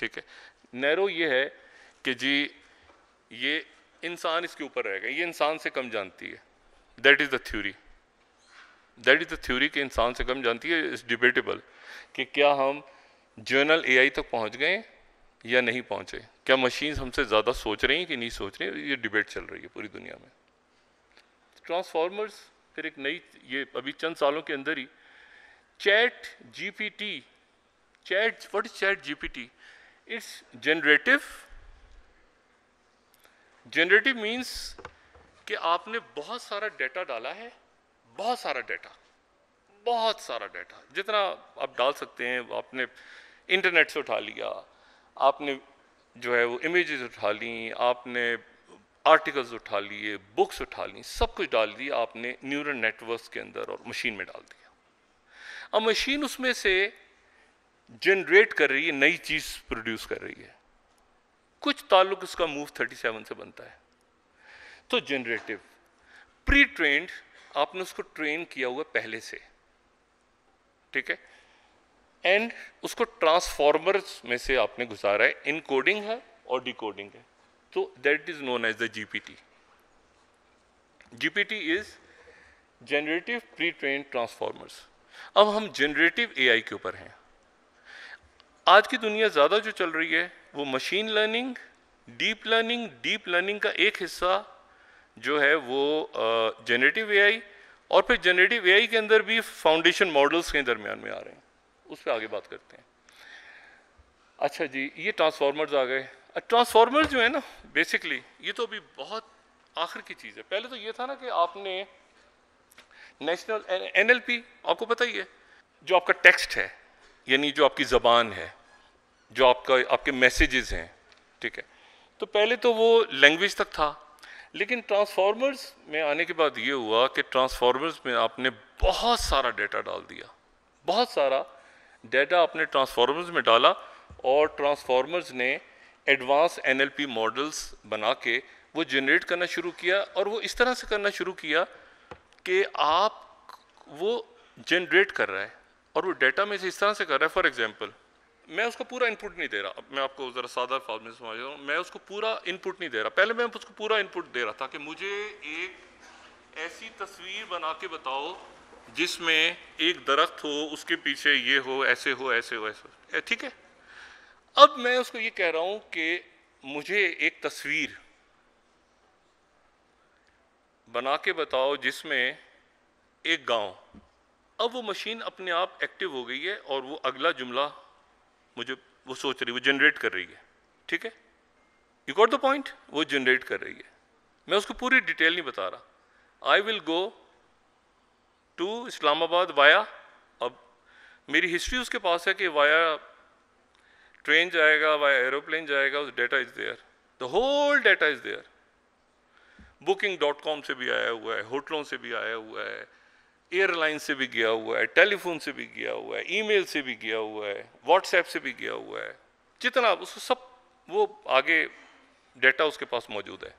ठीक है नैरो ये है कि जी ये इंसान इसके ऊपर रहेगा ये इंसान से कम जानती है that is the theory that is the theory कि इंसान से कम जानती है इज़ डिबेटेबल कि क्या हम जर्नल ए तक पहुंच गए या नहीं पहुंचे क्या मशीन हमसे ज़्यादा सोच रही हैं कि नहीं सोच रही ये डिबेट चल रही है पूरी दुनिया में ट्रांसफॉर्मर्स फिर एक नई ये अभी चंद सालों के अंदर ही chat GPT chat what is chat GPT it's generative generative means कि आपने बहुत सारा डेटा डाला है बहुत सारा डेटा बहुत सारा डेटा जितना आप डाल सकते हैं आपने इंटरनेट से उठा लिया आपने जो है वो इमेजेस उठा ली आपने आर्टिकल्स उठा लिए बुक्स उठा ली सब कुछ डाल दिया आपने न्यूरल नेटवर्क के अंदर और मशीन में डाल दिया अब मशीन उसमें से जनरेट कर रही है नई चीज़ प्रोड्यूस कर रही है कुछ ताल्लुक उसका मूव 37 से बनता है तो जनरेटिव प्री ट्रेंड आपने उसको ट्रेन किया हुआ पहले से ठीक है एंड उसको ट्रांसफॉर्मर्स में से आपने गुजारा है इनकोडिंग है और डिकोडिंग है तो that is known as the GPT GPT is generative pre train transformers अब हम जनरेटिव एआई के ऊपर हैं आज की दुनिया ज़्यादा जो चल रही है वो machine learning deep learning deep learning का एक हिस्सा जो है वो जनरेटिव ए और फिर जनरेटिव ए के अंदर भी फाउंडेशन मॉडल्स के दरमियान में आ रहे हैं उस पर आगे बात करते हैं अच्छा जी ये ट्रांसफार्मर्स आ गए ट्रांसफार्मर्स जो है ना बेसिकली ये तो अभी बहुत आखिर की चीज़ है पहले तो ये था ना कि आपने नेशनल एनएलपी आपको पता ही है जो आपका टेक्स्ट है यानी जो आपकी ज़बान है जो आपका आपके मैसेजेस हैं ठीक है तो पहले तो वो लैंग्वेज तक था लेकिन ट्रांसफॉर्मर्स में आने के बाद ये हुआ कि ट्रांसफॉर्मर्स में आपने बहुत सारा डेटा डाल दिया बहुत सारा डेटा आपने ट्रांसफॉर्मर्स में डाला और ट्रांसफॉर्मर्स ने एडवांस एनएलपी मॉडल्स बना के वो जनरेट करना शुरू किया और वो इस तरह से करना शुरू किया कि आप वो जनरेट कर रहा है और वो डेटा में से इस तरह से कर रहा है फॉर एग्जांपल मैं उसको पूरा इनपुट नहीं दे रहा मैं आपको ज़रा सादा फाल में समझ रहा हूँ मैं उसको पूरा इनपुट नहीं दे रहा पहले मैं उसको पूरा इनपुट दे रहा था कि मुझे एक ऐसी तस्वीर बना के बताओ जिसमें एक दरख्त हो उसके पीछे ये हो ऐसे हो ऐसे हो ऐसे ठीक है अब मैं उसको ये कह रहा हूँ कि मुझे एक तस्वीर बना के बताओ जिसमें एक गांव अब वो मशीन अपने आप एक्टिव हो गई है और वो अगला जुमला मुझे वो सोच रही है वो जनरेट कर रही है ठीक है यू गॉट द पॉइंट वो जनरेट कर रही है मैं उसको पूरी डिटेल नहीं बता रहा I will go to Islamabad via अब मेरी हिस्ट्री उसके पास है कि वाया ट्रेन जाएगा वाया एरोप्लेन जाएगा उस data is there the whole data is there booking dot com से भी आया हुआ है होटलों से भी आया हुआ है एयरलाइन से भी गया हुआ है टेलीफोन से भी गया हुआ है ईमेल से भी गया हुआ है व्हाट्सएप से भी गया हुआ है जितना उसको सब वो आगे डेटा उसके पास मौजूद है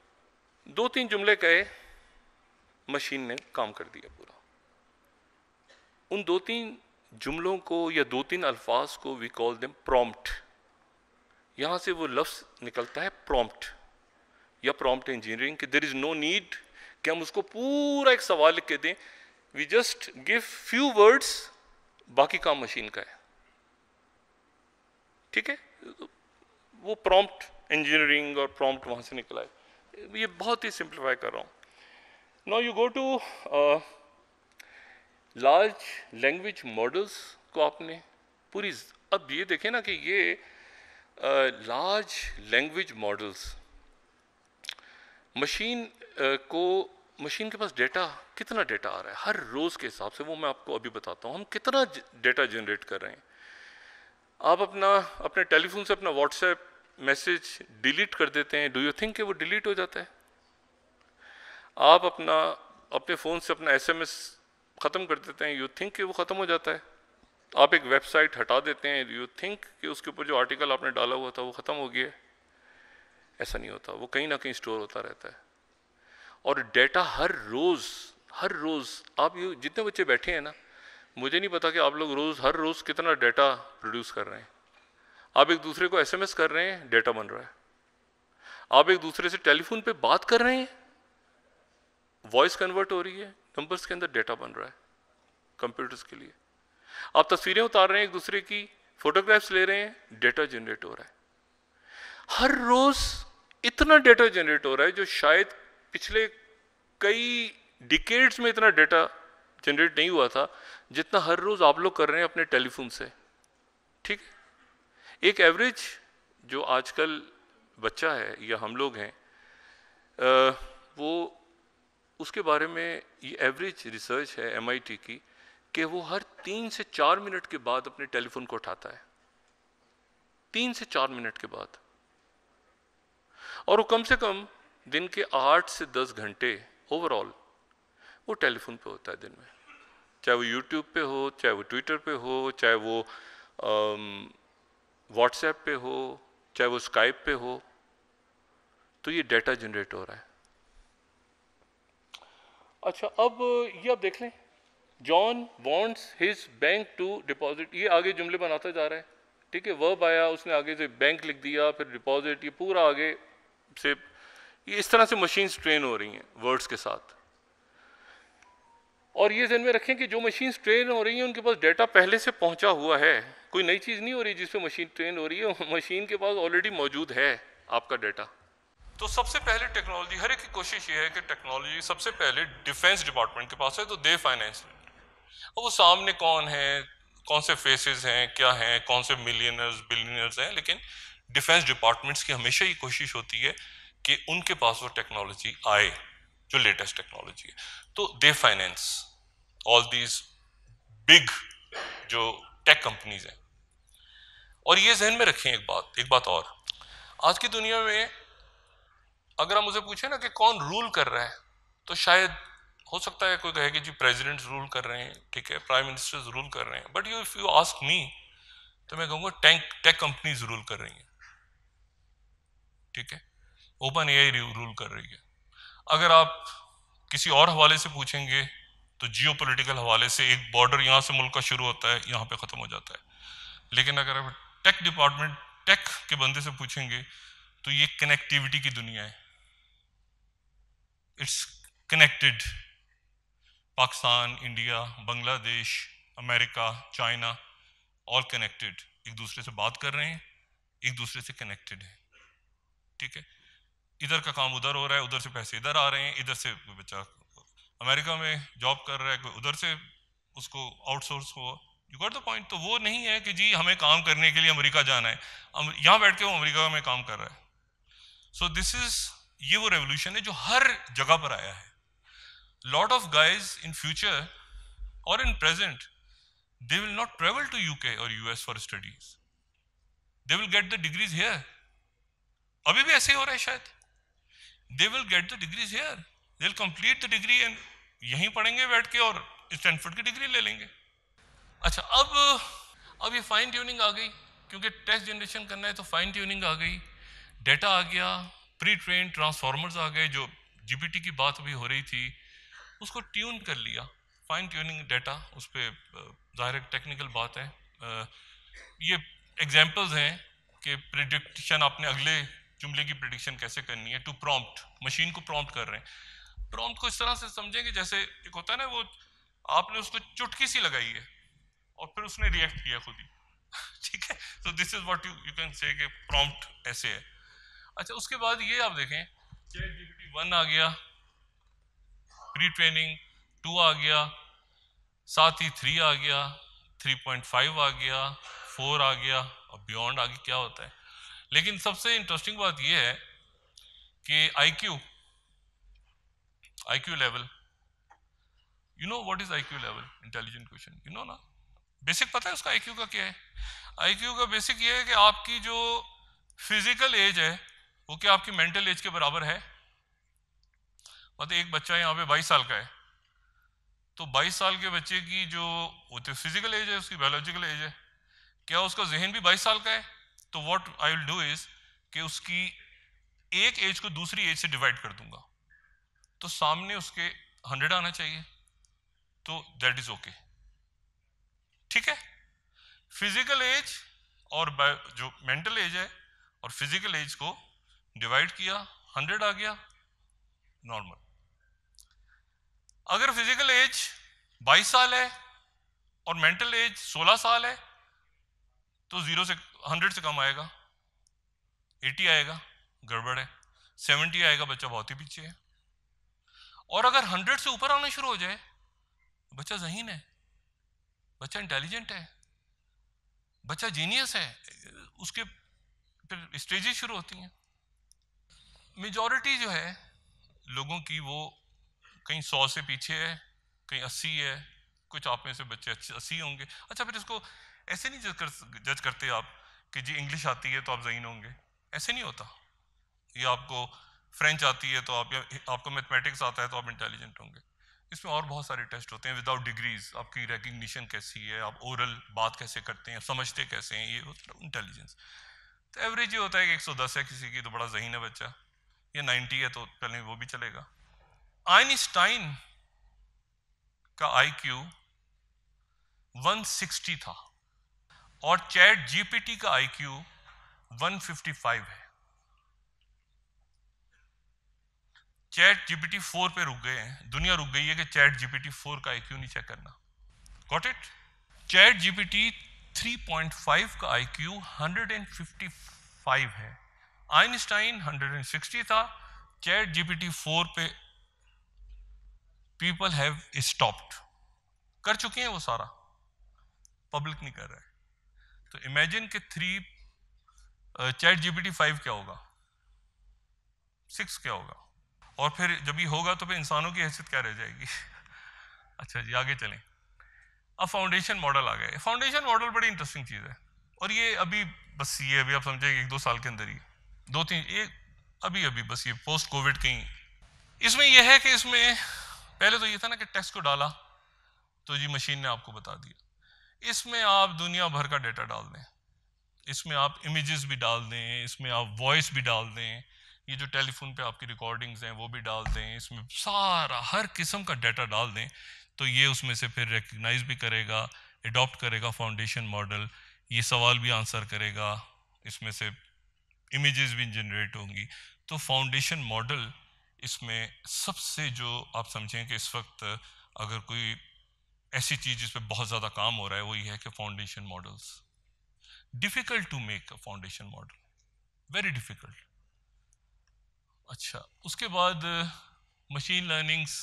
दो तीन जुमले कहे मशीन ने काम कर दिया पूरा उन दो तीन जुमलों को या दो तीन अल्फाज को वी कॉल देम प्रॉम्प्ट यहां से वो लफ्ज़ निकलता है प्रॉम्प्ट या प्रॉम्प्ट इंजीनियरिंग कि देर इज़ नो नीड कि हम उसको पूरा एक सवाल लिख के दें we just give few words बाकी काम मशीन का है ठीक है वो प्रॉम्प्ट इंजीनियरिंग और प्रॉम्प्ट वहां से निकला है ये बहुत ही सिंप्लीफाई कर रहा हूं now you go to large language models को आपने पूरी अब ये देखें ना कि ये लार्ज लैंग्वेज मॉडल्स मशीन को मशीन के पास डेटा कितना डेटा आ रहा है हर रोज़ के हिसाब से वो मैं आपको अभी बताता हूँ हम कितना डेटा जनरेट कर रहे हैं आप अपना अपने टेलीफोन से अपना व्हाट्सएप मैसेज डिलीट कर देते हैं डू यू थिंक कि वो डिलीट हो जाता है आप अपना अपने फ़ोन से अपना एसएमएस ख़त्म कर देते हैं यू थिंक कि वो ख़त्म हो जाता है आप एक वेबसाइट हटा देते हैं यू थिंक कि उसके ऊपर जो आर्टिकल आपने डाला हुआ था वो ख़त्म हो गया ऐसा नहीं होता वो कहीं ना कहीं स्टोर होता रहता है और डेटा हर रोज़ हर रोज़ आप ये जितने बच्चे बैठे हैं ना मुझे नहीं पता कि आप लोग रोज़ हर रोज़ कितना डेटा प्रोड्यूस कर रहे हैं आप एक दूसरे को एसएमएस कर रहे हैं डेटा बन रहा है आप एक दूसरे से टेलीफोन पे बात कर रहे हैं वॉइस कन्वर्ट हो रही है नंबर्स के अंदर डेटा बन रहा है कंप्यूटर्स के लिए आप तस्वीरें उतार रहे हैं एक दूसरे की फोटोग्राफ्स ले रहे हैं डेटा जनरेट हो रहा है हर रोज इतना डेटा जनरेट हो रहा है जो शायद पिछले कई डिकेड्स में इतना डेटा जनरेट नहीं हुआ था जितना हर रोज़ आप लोग कर रहे हैं अपने टेलीफोन से ठीक है एक एवरेज जो आजकल बच्चा है या हम लोग हैं आ, वो उसके बारे में ये एवरेज रिसर्च है एमआईटी की कि वो हर तीन से चार मिनट के बाद अपने टेलीफोन को उठाता है तीन से चार मिनट के बाद और वो कम से कम दिन के आठ से दस घंटे ओवरऑल वो टेलीफोन पे होता है दिन में चाहे वो यूट्यूब पे हो चाहे वो ट्विटर पे हो चाहे वो व्हाट्सएप पे हो चाहे वो स्काइप पे हो तो ये डेटा जनरेट हो रहा है अच्छा अब ये आप देख लें John wants his bank to deposit ये आगे जुमले बनाता जा रहा है ठीक है वर्ब आया उसने आगे से बैंक लिख दिया फिर डिपॉजिट ये पूरा आगे से ये इस तरह से मशीन्स ट्रेन हो रही हैं वर्ड्स के साथ और ये जहन में रखें कि जो मशीन्स ट्रेन हो रही हैं उनके पास डेटा पहले से पहुंचा हुआ है कोई नई चीज़ नहीं हो रही जिसपे मशीन ट्रेन हो रही है मशीन के पास ऑलरेडी मौजूद है आपका डेटा तो सबसे पहले टेक्नोलॉजी हर एक की कोशिश ये है कि टेक्नोलॉजी सबसे पहले डिफेंस डिपार्टमेंट के पास है तो दे फाइनेंस अब वो सामने कौन है कौन से फेसेस हैं क्या हैं कौन से मिलियनर्स बिलियनर्स हैं लेकिन डिफेंस डिपार्टमेंट्स की हमेशा ही कोशिश होती है कि उनके पास वो टेक्नोलॉजी आए जो लेटेस्ट टेक्नोलॉजी है तो they finance all these big जो टेक कंपनीज हैं और ये जहन में रखें एक बात एक बात और आज की दुनिया में अगर आप मुझे पूछे ना कि कौन रूल कर रहा है तो शायद हो सकता है कोई कहे कि जी प्रेजिडेंट रूल कर रहे हैं ठीक है प्राइम मिनिस्टर्स रूल कर रहे हैं but you if you ask me तो मैं कहूँगा टैंक टेक कंपनीज रूल कर रही हैं ठीक है ओपन ए रूल कर रही है अगर आप किसी और हवाले से पूछेंगे तो जियो हवाले से एक बॉर्डर यहाँ से मुल्क का शुरू होता है यहाँ पे ख़त्म हो जाता है लेकिन अगर आप टेक डिपार्टमेंट टेक के बंदे से पूछेंगे तो ये कनेक्टिविटी की दुनिया है it's connected Pakistan India Bangladesh America China all connected एक दूसरे से बात कर रहे हैं एक दूसरे से कनेक्टेड है ठीक है इधर का काम उधर हो रहा है उधर से पैसे इधर आ रहे हैं इधर से बच्चा अमेरिका में जॉब कर रहा है कोई उधर से उसको आउटसोर्स हुआ यू गॉट द पॉइंट तो वो नहीं है कि जी हमें काम करने के लिए अमेरिका जाना है यहाँ बैठ के वो अमेरिका में काम कर रहा है सो दिस इज ये वो रेवोल्यूशन है जो हर जगह पर आया है lot of guys in future और in present they will not travel to U K और U S for studies they will get the degrees here अभी भी ऐसे ही हो रहा है शायद they will get the degrees here they will complete the degree and यहीं पढ़ेंगे बैठ के और स्टैनफोर्ड की डिग्री ले लेंगे अच्छा अब अब ये फाइन ट्यूनिंग आ गई क्योंकि टेस्ट जनरेशन करना है तो फाइन ट्यूनिंग आ गई डेटा आ गया प्री ट्रेन ट्रांसफॉर्मर्स आ गए जो जीपीटी की बात अभी हो रही थी उसको ट्यून कर लिया फाइन ट्यूनिंग डेटा उस पर ज़ाहिर टेक्निकल बात है ये एग्जाम्पल्स हैं कि प्रिडिक्शन आपने अगले जुमले की प्रडिक्शन कैसे करनी है टू प्रॉम्प्ट मशीन को प्रॉम्प्ट कर रहे हैं प्रॉम्प्ट को इस तरह से समझेंगे जैसे एक होता है ना वो आपने उसको चुटकी सी लगाई है और फिर उसने रिएक्ट किया खुद ही ठीक है तो this is what you you can say कि प्रॉम्प्ट ऐसे है अच्छा उसके बाद ये आप देखें चैट जीपीटी वन आ गया प्री ट्रेनिंग टू आ गया साथ ही थ्री आ गया थ्री पॉइंट फाइव आ गया फोर आ गया और बियॉन्ड आगे क्या होता है लेकिन सबसे इंटरेस्टिंग बात यह है कि IQ IQ level you know what is IQ level intelligent question you know ना बेसिक पता है उसका आईक्यू का क्या है आईक्यू का बेसिक ये है कि आपकी जो फिजिकल एज है वो क्या आपकी मेंटल एज के बराबर है मतलब एक बच्चा यहाँ पे 22 साल का है तो 22 साल के बच्चे की जो होती फिजिकल एज है उसकी बायोलॉजिकल एज है क्या उसका जहन भी 22 साल का है तो what I will do is कि उसकी एक एज को दूसरी एज से डिवाइड कर दूंगा तो सामने उसके हंड्रेड आना चाहिए तो दैट इज ओके ठीक है फिजिकल एज और जो मेंटल एज है और फिजिकल एज को डिवाइड किया हंड्रेड आ गया नॉर्मल अगर फिजिकल एज 22 साल है और मेंटल एज 16 साल है तो जीरो से हंड्रेड से कम आएगा एटी आएगा गड़बड़ है सेवेंटी आएगा बच्चा बहुत ही पीछे है और अगर हंड्रेड से ऊपर आना शुरू हो जाए बच्चा जहीन है बच्चा इंटेलिजेंट है बच्चा जीनियस है उसके फिर स्टेजेस शुरू होती हैं मेजॉरिटी जो है लोगों की वो कहीं सौ से पीछे है कहीं अस्सी है कुछ आप में से बच्चे अस्सी होंगे अच्छा फिर इसको ऐसे नहीं जज कर जज करते आप कि जी इंग्लिश आती है तो आप जहीन होंगे ऐसे नहीं होता या आपको फ्रेंच आती है तो आप या आपको मैथमेटिक्स आता है तो आप इंटेलिजेंट होंगे इसमें और बहुत सारे टेस्ट होते हैं विदाउट डिग्रीज आपकी रिकग्निशन कैसी है आप ओरल बात कैसे करते हैं समझते कैसे हैं ये इंटेलिजेंस तो एवरेज ये होता है कि 110 है किसी की तो बड़ा जहीन है बच्चा या 90 है तो पहले वो भी चलेगा आइनस्टाइन का आई 160 था और चैट जीपीटी का आईक्यू 155 है चैट जीपीटी 4 पे रुक गए हैं दुनिया रुक गई है कि चैट जीपीटी 4 का आईक्यू नहीं चेक करना गॉट इट चैट जीपीटी 3.5 का आईक्यू 155 है आइंस्टाइन 160 था चैट जीपीटी 4 पे पीपल हैव स्टॉप्ड कर चुके हैं वो सारा पब्लिक नहीं कर रहा है तो इमेजिन के थ्री चैट जीपीटी फाइव क्या होगा सिक्स क्या होगा और फिर जब ये होगा तो फिर इंसानों की हैसियत क्या रह जाएगी अच्छा जी आगे चलें अब फाउंडेशन मॉडल आ गए फाउंडेशन मॉडल बड़ी इंटरेस्टिंग चीज़ है और ये अभी बस ये अभी आप समझें एक दो साल के अंदर ही दो तीन एक अभी अभी बस ये पोस्ट कोविड कहीं इसमें यह है कि इसमें पहले तो ये था ना कि टेस्ट को डाला तो जी मशीन ने आपको बता दिया इसमें आप दुनिया भर का डेटा डाल दें इसमें आप इमेजेस भी डाल दें इसमें आप वॉइस भी डाल दें ये जो टेलीफोन पे आपकी रिकॉर्डिंग्स हैं वो भी डाल दें इसमें सारा हर किस्म का डाटा डाल दें तो ये उसमें से फिर रिकग्नाइज भी करेगा एडॉप्ट करेगा फाउंडेशन मॉडल ये सवाल भी आंसर करेगा इसमें से इमेजेस भी जनरेट होंगी तो फाउंडेशन मॉडल इसमें सबसे जो आप समझें कि इस वक्त अगर कोई ऐसी चीज जिस पर बहुत ज़्यादा काम हो रहा है वही है कि foundation models difficult to make a foundation model very difficult अच्छा उसके बाद मशीन लर्निंग्स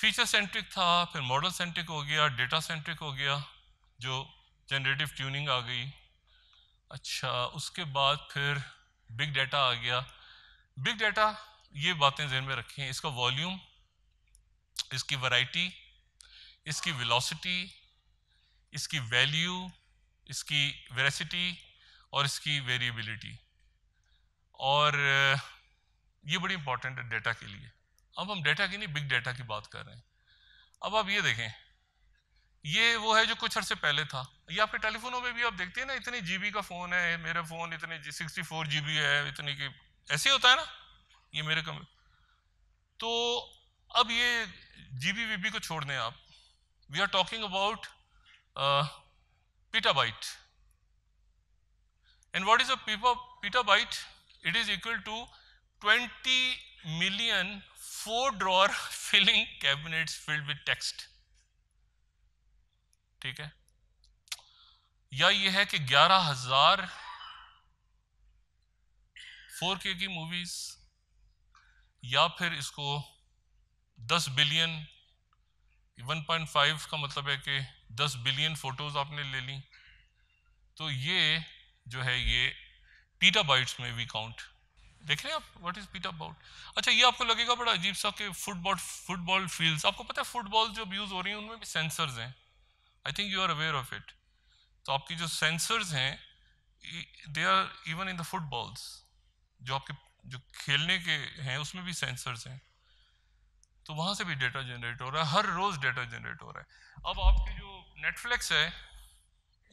फीचर सेंट्रिक था फिर मॉडल सेंट्रिक हो गया डेटा सेंट्रिक हो गया जो जनरेटिव ट्यूनिंग आ गई अच्छा उसके बाद फिर बिग डाटा आ गया बिग डाटा ये बातें जहन में रखें इसका वॉल्यूम इसकी वैरायटी इसकी वेलोसिटी इसकी वैल्यू इसकी वेरेसिटी और इसकी वेरिएबिलिटी और ये बड़ी इंपॉर्टेंट है डेटा के लिए अब हम डेटा की नहीं बिग डेटा की बात कर रहे हैं अब आप ये देखें ये वो है जो कुछ अर्से पहले था ये आपके टेलीफोनों में भी आप देखते हैं ना इतने जीबी का फ़ोन है मेरा फ़ोन इतने सिक्सटी फोर बी है इतने की ऐसे होता है ना ये मेरे कम तो अब ये जीबी वीबी को छोड़ दें आप we are talking about uh, petabyte. And what is a petabyte? It is equal to 20 million four drawer filling cabinets filled with text. ठीक है या ये है कि 11000 4K की मूवीज या फिर इसको 10 बिलियन 1.5 का मतलब है कि 10 बिलियन फोटोज आपने ले ली तो ये जो है ये पीटाबाइट्स में वी काउंट देख रहे हैं आप व्हाट इज पीटा अबाउट अच्छा ये आपको लगेगा बड़ा अजीब सा कि फुटबॉल फुटबॉल फील्ड्स आपको पता है फुटबॉल जो यूज़ हो रही हैं उनमें भी सेंसर्स हैं I think you are aware of it तो आपकी जो सेंसर्स हैं they are even in the footballs जो आपके जो खेलने के हैं उसमें भी सेंसर्स हैं तो वहां से भी डेटा जनरेट हो रहा है हर रोज़ डेटा जनरेट हो रहा है अब आपकी जो नेटफ्लिक्स है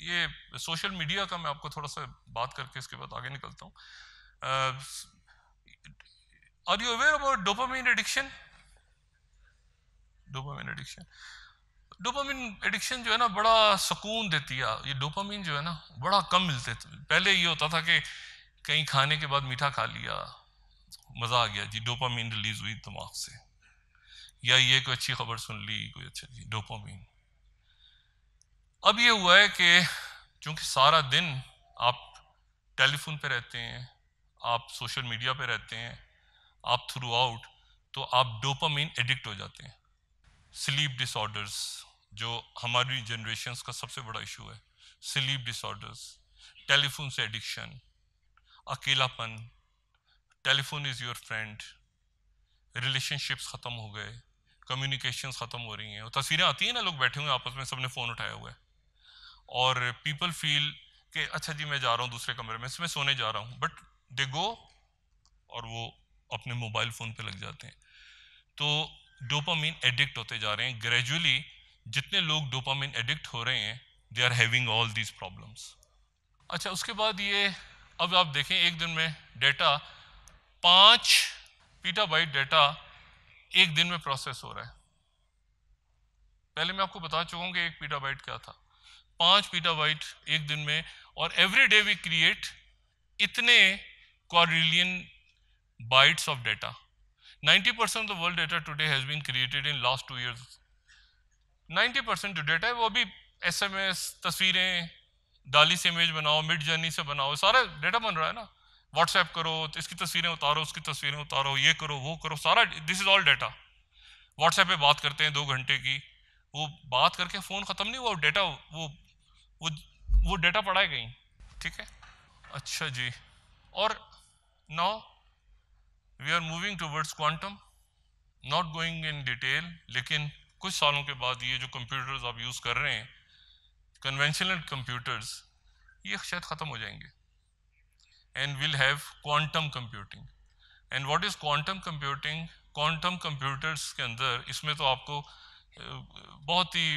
ये सोशल मीडिया का मैं आपको थोड़ा सा बात करके इसके बाद आगे निकलता हूँ are you aware about dopamine addiction dopamine addiction dopamine addiction जो है ना बड़ा सुकून देती है ये डोपामिन जो है ना बड़ा कम मिलते थे पहले ये होता था कि कहीं खाने के बाद मीठा खा लिया मज़ा आ गया जी डोपामिन रिलीज हुई दिमाग से या ये कोई अच्छी खबर सुन ली कोई अच्छा चीज डोपामीन अब ये हुआ है कि चूंकि सारा दिन आप टेलीफोन पे रहते हैं आप सोशल मीडिया पे रहते हैं आप थ्रू आउट तो आप डोपामीन एडिक्ट हो जाते हैं स्लीप डिसऑर्डर्स जो हमारी जनरेशन का सबसे बड़ा इशू है स्लीप डिसऑर्डर्स टेलीफोन से एडिक्शन अकेलापन telephone is your friend relationships ख़त्म हो गए कम्युनिकेशन ख़त्म हो रही हैं और तस्वीरें आती हैं ना लोग बैठे हुए आपस में सबने फ़ोन उठाया हुआ है और पीपल फील कि अच्छा जी मैं जा रहा हूँ दूसरे कमरे में इसमें सोने जा रहा हूँ बट दे गो और वो अपने मोबाइल फ़ोन पे लग जाते हैं तो डोपामीन एडिक्ट होते जा रहे हैं ग्रेजुअली जितने लोग डोपामीन एडिक्ट हो रहे हैं they are having all these problems अच्छा उसके बाद ये अब आप देखें एक दिन में डेटा पाँच पीटाबाइट डेटा एक दिन में प्रोसेस हो रहा है पहले मैं आपको बता चुका हूं कि एक पीटाबाइट क्या था पांच पीटाबाइट एक दिन में और एवरी डे वी क्रिएट इतने quintillion bytes of data 90% of the world data today has been created in last two years 90% जो डेटा है वो अभी एसएमएस तस्वीरें डाली से इमेज बनाओ मिड जर्नी से बनाओ सारा डेटा बन रहा है ना व्हाट्सएप करो तो इसकी तस्वीरें उतारो उसकी तस्वीरें उतारो ये करो वो करो सारा this is all data WhatsApp पे बात करते हैं दो घंटे की वो बात करके फ़ोन ख़त्म नहीं हुआ डेटा वो वो वो डेटा पढ़ाए गई ठीक है अच्छा जी और now we are moving towards quantum not going in detail लेकिन कुछ सालों के बाद ये जो कंप्यूटर्स आप यूज़ कर रहे हैं कन्वेंशनल कंप्यूटर्स ये शायद ख़त्म हो जाएंगे and we'll have quantum computing. And what is quantum computing quantum computers के अंदर इसमें तो आपको बहुत ही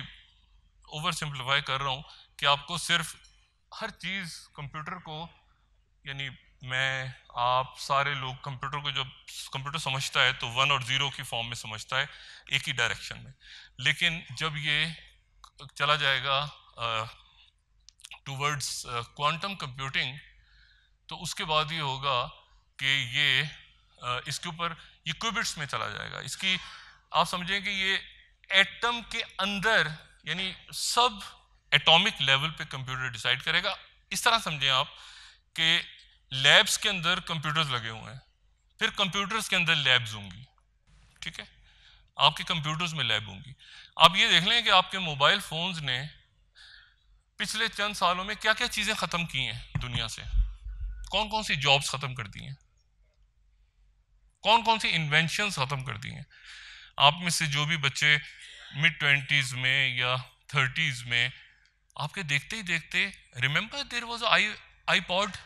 ओवर सिंप्लीफाई कर रहा हूँ कि आपको सिर्फ हर चीज़ कंप्यूटर को यानी मैं आप सारे लोग कंप्यूटर को जब कंप्यूटर समझता है तो वन और ज़ीरो की फॉर्म में समझता है एक ही डायरेक्शन में लेकिन जब ये चला जाएगा टूवर्ड्स क्वांटम कंप्यूटिंग तो उसके बाद ये होगा कि ये इसके ऊपर ये क्यूबिट्स में चला जाएगा इसकी आप समझें कि ये एटम के अंदर यानी सब एटॉमिक लेवल पे कंप्यूटर डिसाइड करेगा इस तरह समझें आप कि लैब्स के अंदर कंप्यूटर्स लगे हुए हैं फिर कंप्यूटर्स के अंदर लैब्स होंगी ठीक है आपके कंप्यूटर्स में लैब होंगी आप ये देख लें कि आपके मोबाइल फोन्स ने पिछले चंद सालों में क्या क्या चीज़ें ख़त्म की हैं दुनिया से कौन कौन सी जॉब्स खत्म कर दी हैं कौन कौन सी इन्वेंशन खत्म कर दी हैं आप में से जो भी बच्चे मिड ट्वेंटीज़ में या थर्टीज़ में आपके देखते ही देखते remember there was I iPod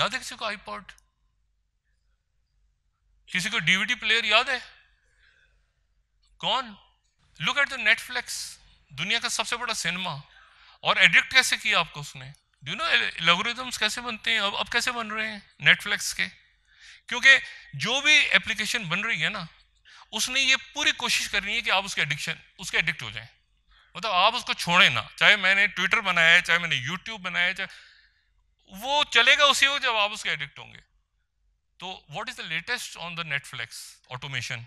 याद है किसी को आई पॉड किसी को डीवीडी प्लेयर याद है कौन लुक एट द नेटफ्लिक्स दुनिया का सबसे बड़ा सिनेमा और एडिक्ट कैसे किया आपको उसने डू नो लघुरिदम्स कैसे बनते हैं अब अब कैसे बन रहे हैं नेटफ्लिक्स के क्योंकि जो भी एप्लीकेशन बन रही है ना उसने ये पूरी कोशिश करनी है कि आप उसके एडिक्शन उसके एडिक्ट हो जाएं मतलब आप उसको छोड़ें ना चाहे मैंने ट्विटर बनाया है चाहे मैंने यूट्यूब बनाया है चाहे वो चलेगा उसी हो जब आप उसके एडिक्ट होंगे तो what is the latest on the Netflix automation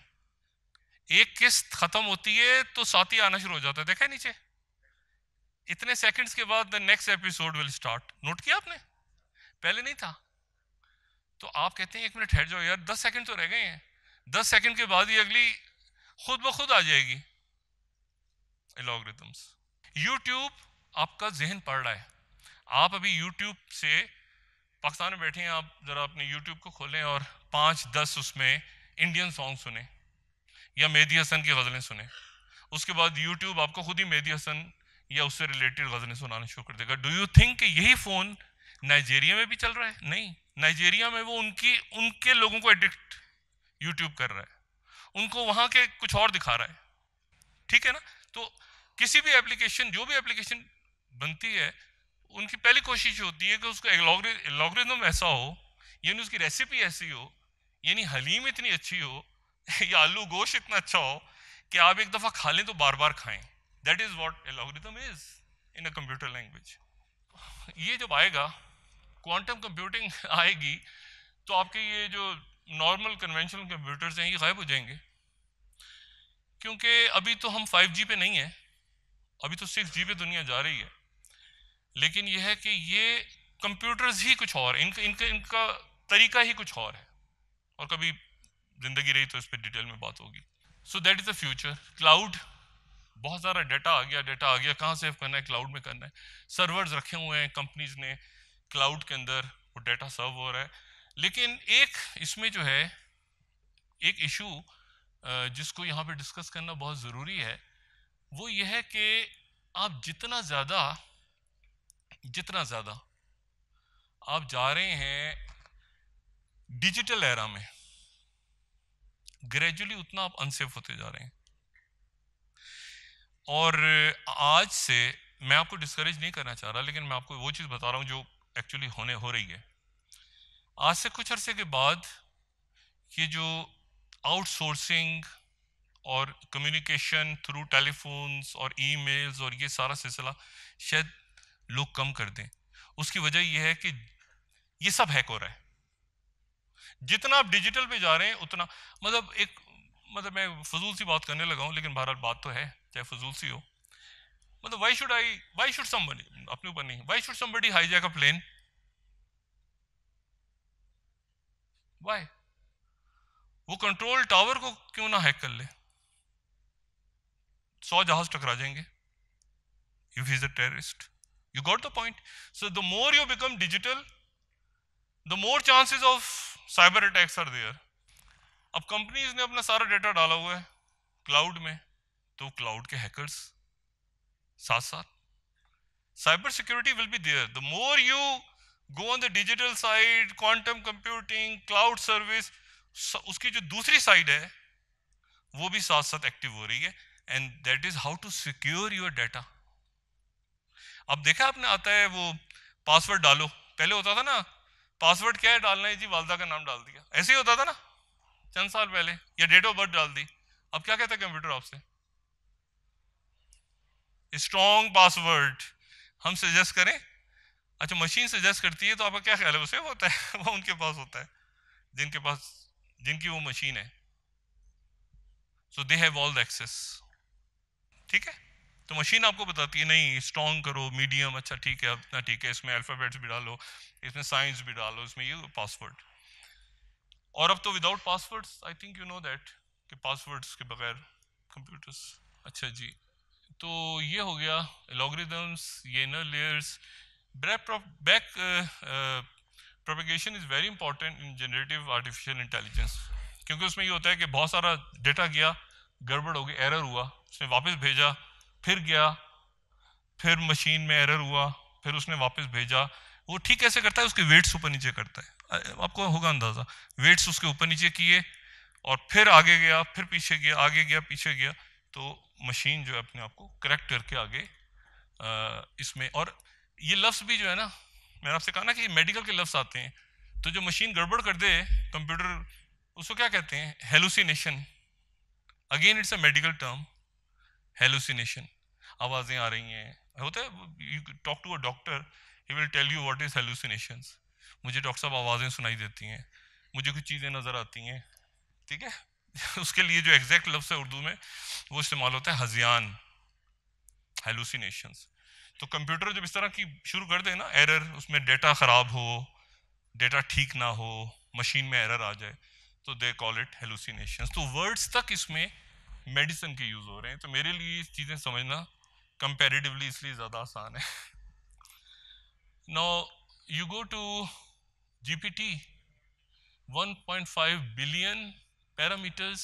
एक किस्त ख़त्म होती है तो साथ ही आना शुरू हो जाता है देखा है नीचे इतने सेकंड्स के बाद next episode will start note किया आपने पहले नहीं था तो आप कहते हैं एक मिनट ठहर जाओ यार दस सेकंड तो रह गए हैं दस सेकंड के बाद ही अगली खुद ब खुद आ जाएगी एलोग्रिथम्स यूट्यूब आपका जहन पड़ रहा है आप अभी यूट्यूब से पाकिस्तान में बैठे हैं आप ज़रा अपने यूट्यूब को खोलें और पाँच दस उसमें इंडियन सॉन्ग सुने या मेहदी हसन की गज़लें सुने उसके बाद यूट्यूब आपको खुद ही मेहदी हसन या उससे रिलेटेड गजलें सुनाना शुरू कर देगा डू यू थिंक यही फ़ोन नाइजेरिया में भी चल रहा है नहीं नाइजेरिया में वो उनकी उनके लोगों को एडिक्ट यूट्यूब कर रहा है उनको वहाँ के कुछ और दिखा रहा है ठीक है ना तो किसी भी एप्लीकेशन जो भी एप्लीकेशन बनती है उनकी पहली कोशिश होती है कि उसको लॉगरिज्म ऐसा हो यानी उसकी रेसिपी ऐसी हो यानी हलीम इतनी अच्छी हो या आलू गोश्त इतना अच्छा हो कि आप एक दफ़ा खा लें तो बार बार खाएं that is what algorithm is in a computer language ये जब आएगा क्वांटम कंप्यूटिंग आएगी तो आपके ये जो नॉर्मल कन्वेंशनल कंप्यूटर्स हैं ये गायब हो जाएंगे क्योंकि अभी तो हम 5G पे नहीं हैं अभी तो 6G पे दुनिया जा रही है लेकिन यह है कि ये कंप्यूटर्स ही कुछ और इनक, इनका इनका तरीका ही कुछ और है और कभी ज़िंदगी रही तो इस पर डिटेल में बात होगी so that is the future cloud बहुत सारा डाटा आ गया डाटा आ गया कहाँ सेव करना है क्लाउड में करना है सर्वर्स रखे हुए हैं कंपनीज ने क्लाउड के अंदर वो डाटा सर्व हो रहा है लेकिन एक इसमें जो है एक इशू जिसको यहाँ पे डिस्कस करना बहुत ज़रूरी है वो यह है कि आप जितना ज़्यादा जितना ज़्यादा आप जा रहे हैं डिजिटल एरा में ग्रेजुअली उतना आप अनसेफ होते जा रहे हैं और आज से मैं आपको डिस्करेज नहीं करना चाह रहा लेकिन मैं आपको वो चीज़ बता रहा हूँ जो एक्चुअली होने हो रही है आज से कुछ अरसे के बाद ये जो आउटसोर्सिंग और कम्युनिकेशन थ्रू टेलीफोन्स और ईमेल्स और ये सारा सिलसिला शायद लोग कम कर दें उसकी वजह यह है कि ये सब हैक हो रहा है जितना आप डिजिटल पे जा रहे हैं उतना मतलब एक मतलब मैं फजूल सी बात करने लगा हूँ लेकिन बहरहाल बात तो है चाहे फजूल सी हो मतलब why should I why should somebody अपने ऊपर नहीं why should somebody high a plane why वो कंट्रोल टावर को क्यों ना हैक कर ले सौ जहाज टकरा जाएंगे if is a terrorist you got the point so the more you become digital the more chances of cyber attacks are there अब कंपनीज ने अपना सारा डेटा डाला हुआ है क्लाउड में तो क्लाउड के हैकर्स साथ साथ cyber security will be there the more you go on the digital side quantum computing cloud service उसकी जो दूसरी साइड है वो भी साथ साथ एक्टिव हो रही है and that is how to secure your data अब देखा आपने आता है वो पासवर्ड डालो पहले होता था ना पासवर्ड क्या है डालना है जी वालदा का नाम डाल दिया ऐसे ही होता था ना चंद साल पहले या डेट ऑफ बर्थ डाल दी अब क्या कहता है कंप्यूटर आपसे स्ट्रॉन्ग पासवर्ड हम सजेस्ट करें अच्छा मशीन सजेस्ट करती है तो आपका क्या ख्याल है वो होता है वो उनके पास होता है जिनके पास जिनकी वो मशीन है so they have all the access ठीक है तो मशीन आपको बताती है नहीं स्ट्रॉन्ग करो मीडियम अच्छा ठीक है अपना ठीक है इसमें अल्फ़ाबेट्स भी डालो इसमें साइंस भी डालो इसमें ये पासवर्ड और अब तो without passwords I think you know that कि पासवर्ड्स के बगैर कंप्यूटर्स अच्छा जी तो ये हो गया एलोग्रिदम्स ये inner layers back propagation is very important in generative artificial intelligence क्योंकि उसमें ये होता है कि बहुत सारा डेटा गया गड़बड़ हो गई एरर हुआ उसने वापस भेजा फिर गया फिर मशीन में एरर हुआ फिर उसने वापस भेजा वो ठीक कैसे करता है उसके वेट्स ऊपर नीचे करता है आपको होगा अंदाज़ा वेट्स उसके ऊपर नीचे किए और फिर आगे गया फिर पीछे गया आगे गया पीछे गया तो मशीन जो है अपने आप को करेक्ट करके आगे इसमें और ये लफ्ज़ भी जो है ना मैंने आपसे कहा ना कि मेडिकल के लफ्ज़ आते हैं तो जो मशीन गड़बड़ कर दे कंप्यूटर उसको क्या कहते हैं hallucination again it's a medical term hallucination आवाज़ें आ रही हैं होता है you talk to a doctor he will tell you what is hallucination मुझे डॉक्टर साहब आवाज़ें सुनाई देती हैं मुझे कुछ चीज़ें नज़र आती हैं ठीक है उसके लिए जो एग्जैक्ट लफ्स है उर्दू में वो इस्तेमाल होता है हजियान हेलुसिनेशंस तो कंप्यूटर जब इस तरह की शुरू कर दे ना एरर उसमें डेटा ख़राब हो डेटा ठीक ना हो मशीन में एरर आ जाए तो दे कॉल इट हेलुसिनेशन तो वर्ड्स तक इसमें मेडिसिन के यूज़ हो रहे हैं तो मेरे लिए चीज़ें समझना कंपेरेटिवली इसलिए ज़्यादा आसान है no you go to G P T one point five billion parameters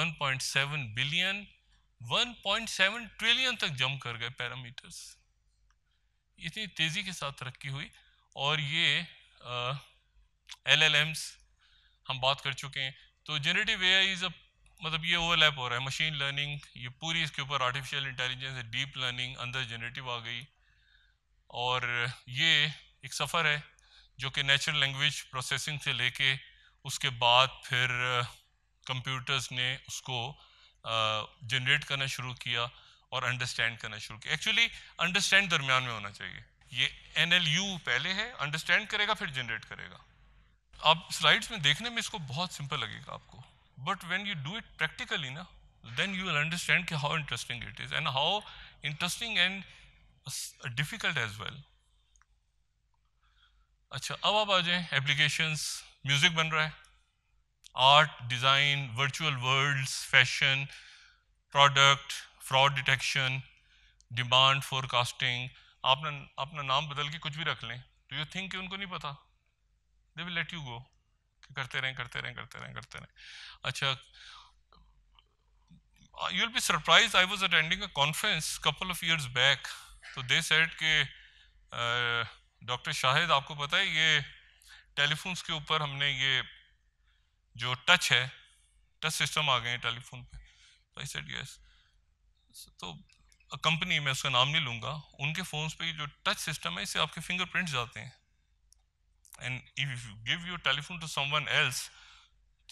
1.7 billion 1.7 trillion तक जम कर गए पैरामीटर्स इतनी तेज़ी के साथ तरक्की हुई और ये एल एल एम्स हम बात कर चुके हैं तो generative A I is a मतलब ये ओवरलैप हो रहा है मशीन लर्निंग ये पूरी इसके ऊपर आर्टिफिशियल इंटेलिजेंस है डीप लर्निंग अंदर जेनेटिव आ गई और ये एक सफ़र है जो कि नेचुरल लैंग्वेज प्रोसेसिंग से लेके उसके बाद फिर कंप्यूटर्स ने उसको जनरेट करना शुरू किया और अंडरस्टैंड करना शुरू किया एक्चुअली अंडरस्टैंड दरमियान में होना चाहिए ये एन पहले है अंडरस्टैंड करेगा फिर जनरेट करेगा आप स्लाइड्स में देखने में इसको बहुत सिंपल लगेगा आपको but when you do it practically ना देन यू विल अंडरस्टैंड कि how interesting it is and how interesting and difficult as well अच्छा अब आप आ जाए एप्लीकेशंस म्यूजिक बन रहा है art design virtual worlds fashion product fraud detection demand forecasting आपने अपना नाम बदल के कुछ भी रख लें डू यू थिंक कि उनको नहीं पता they will let you go करते रहें करते रहें करते रहें करते रहें अच्छा you will be surprise I was attending a conference couple of years back तो दे सेट के डॉक्टर शाहिद आपको पता है ये टेलीफोन्स के ऊपर हमने ये जो टच है टच सिस्टम आ गए हैं टेलीफोन पे तो आई सेड यस तो कंपनी मैं उसका नाम नहीं लूँगा उनके फ़ोन्स पे जो टच सिस्टम है इससे आपके फिंगरप्रिंट्स जाते हैं and if you give your telephone to someone else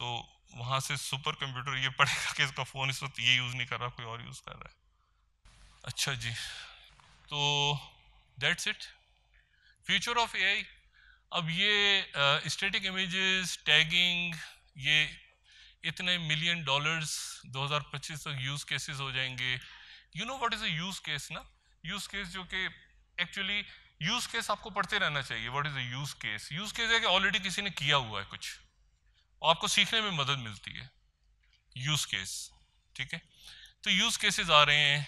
तो वहाँ से सुपर कंप्यूटर ये पड़ेगा कि इसका फ़ोन इस वक्त ये यूज़ नहीं कर रहा कोई और यूज़ कर रहा है अच्छा जी तो that's it future of A I अब ये स्टेटिक इमेजेस टैगिंग ये इतने मिलियन डॉलर्स 2025 तक यूज केसेस हो जाएंगे you know what is a use case ना यूज केस जो कि एक्चुअली यूज केस आपको पढ़ते रहना चाहिए what is a use case use case है कि ऑलरेडी किसी ने किया हुआ है कुछ और आपको सीखने में मदद मिलती है यूज केस ठीक है तो यूज केसेस आ रहे हैं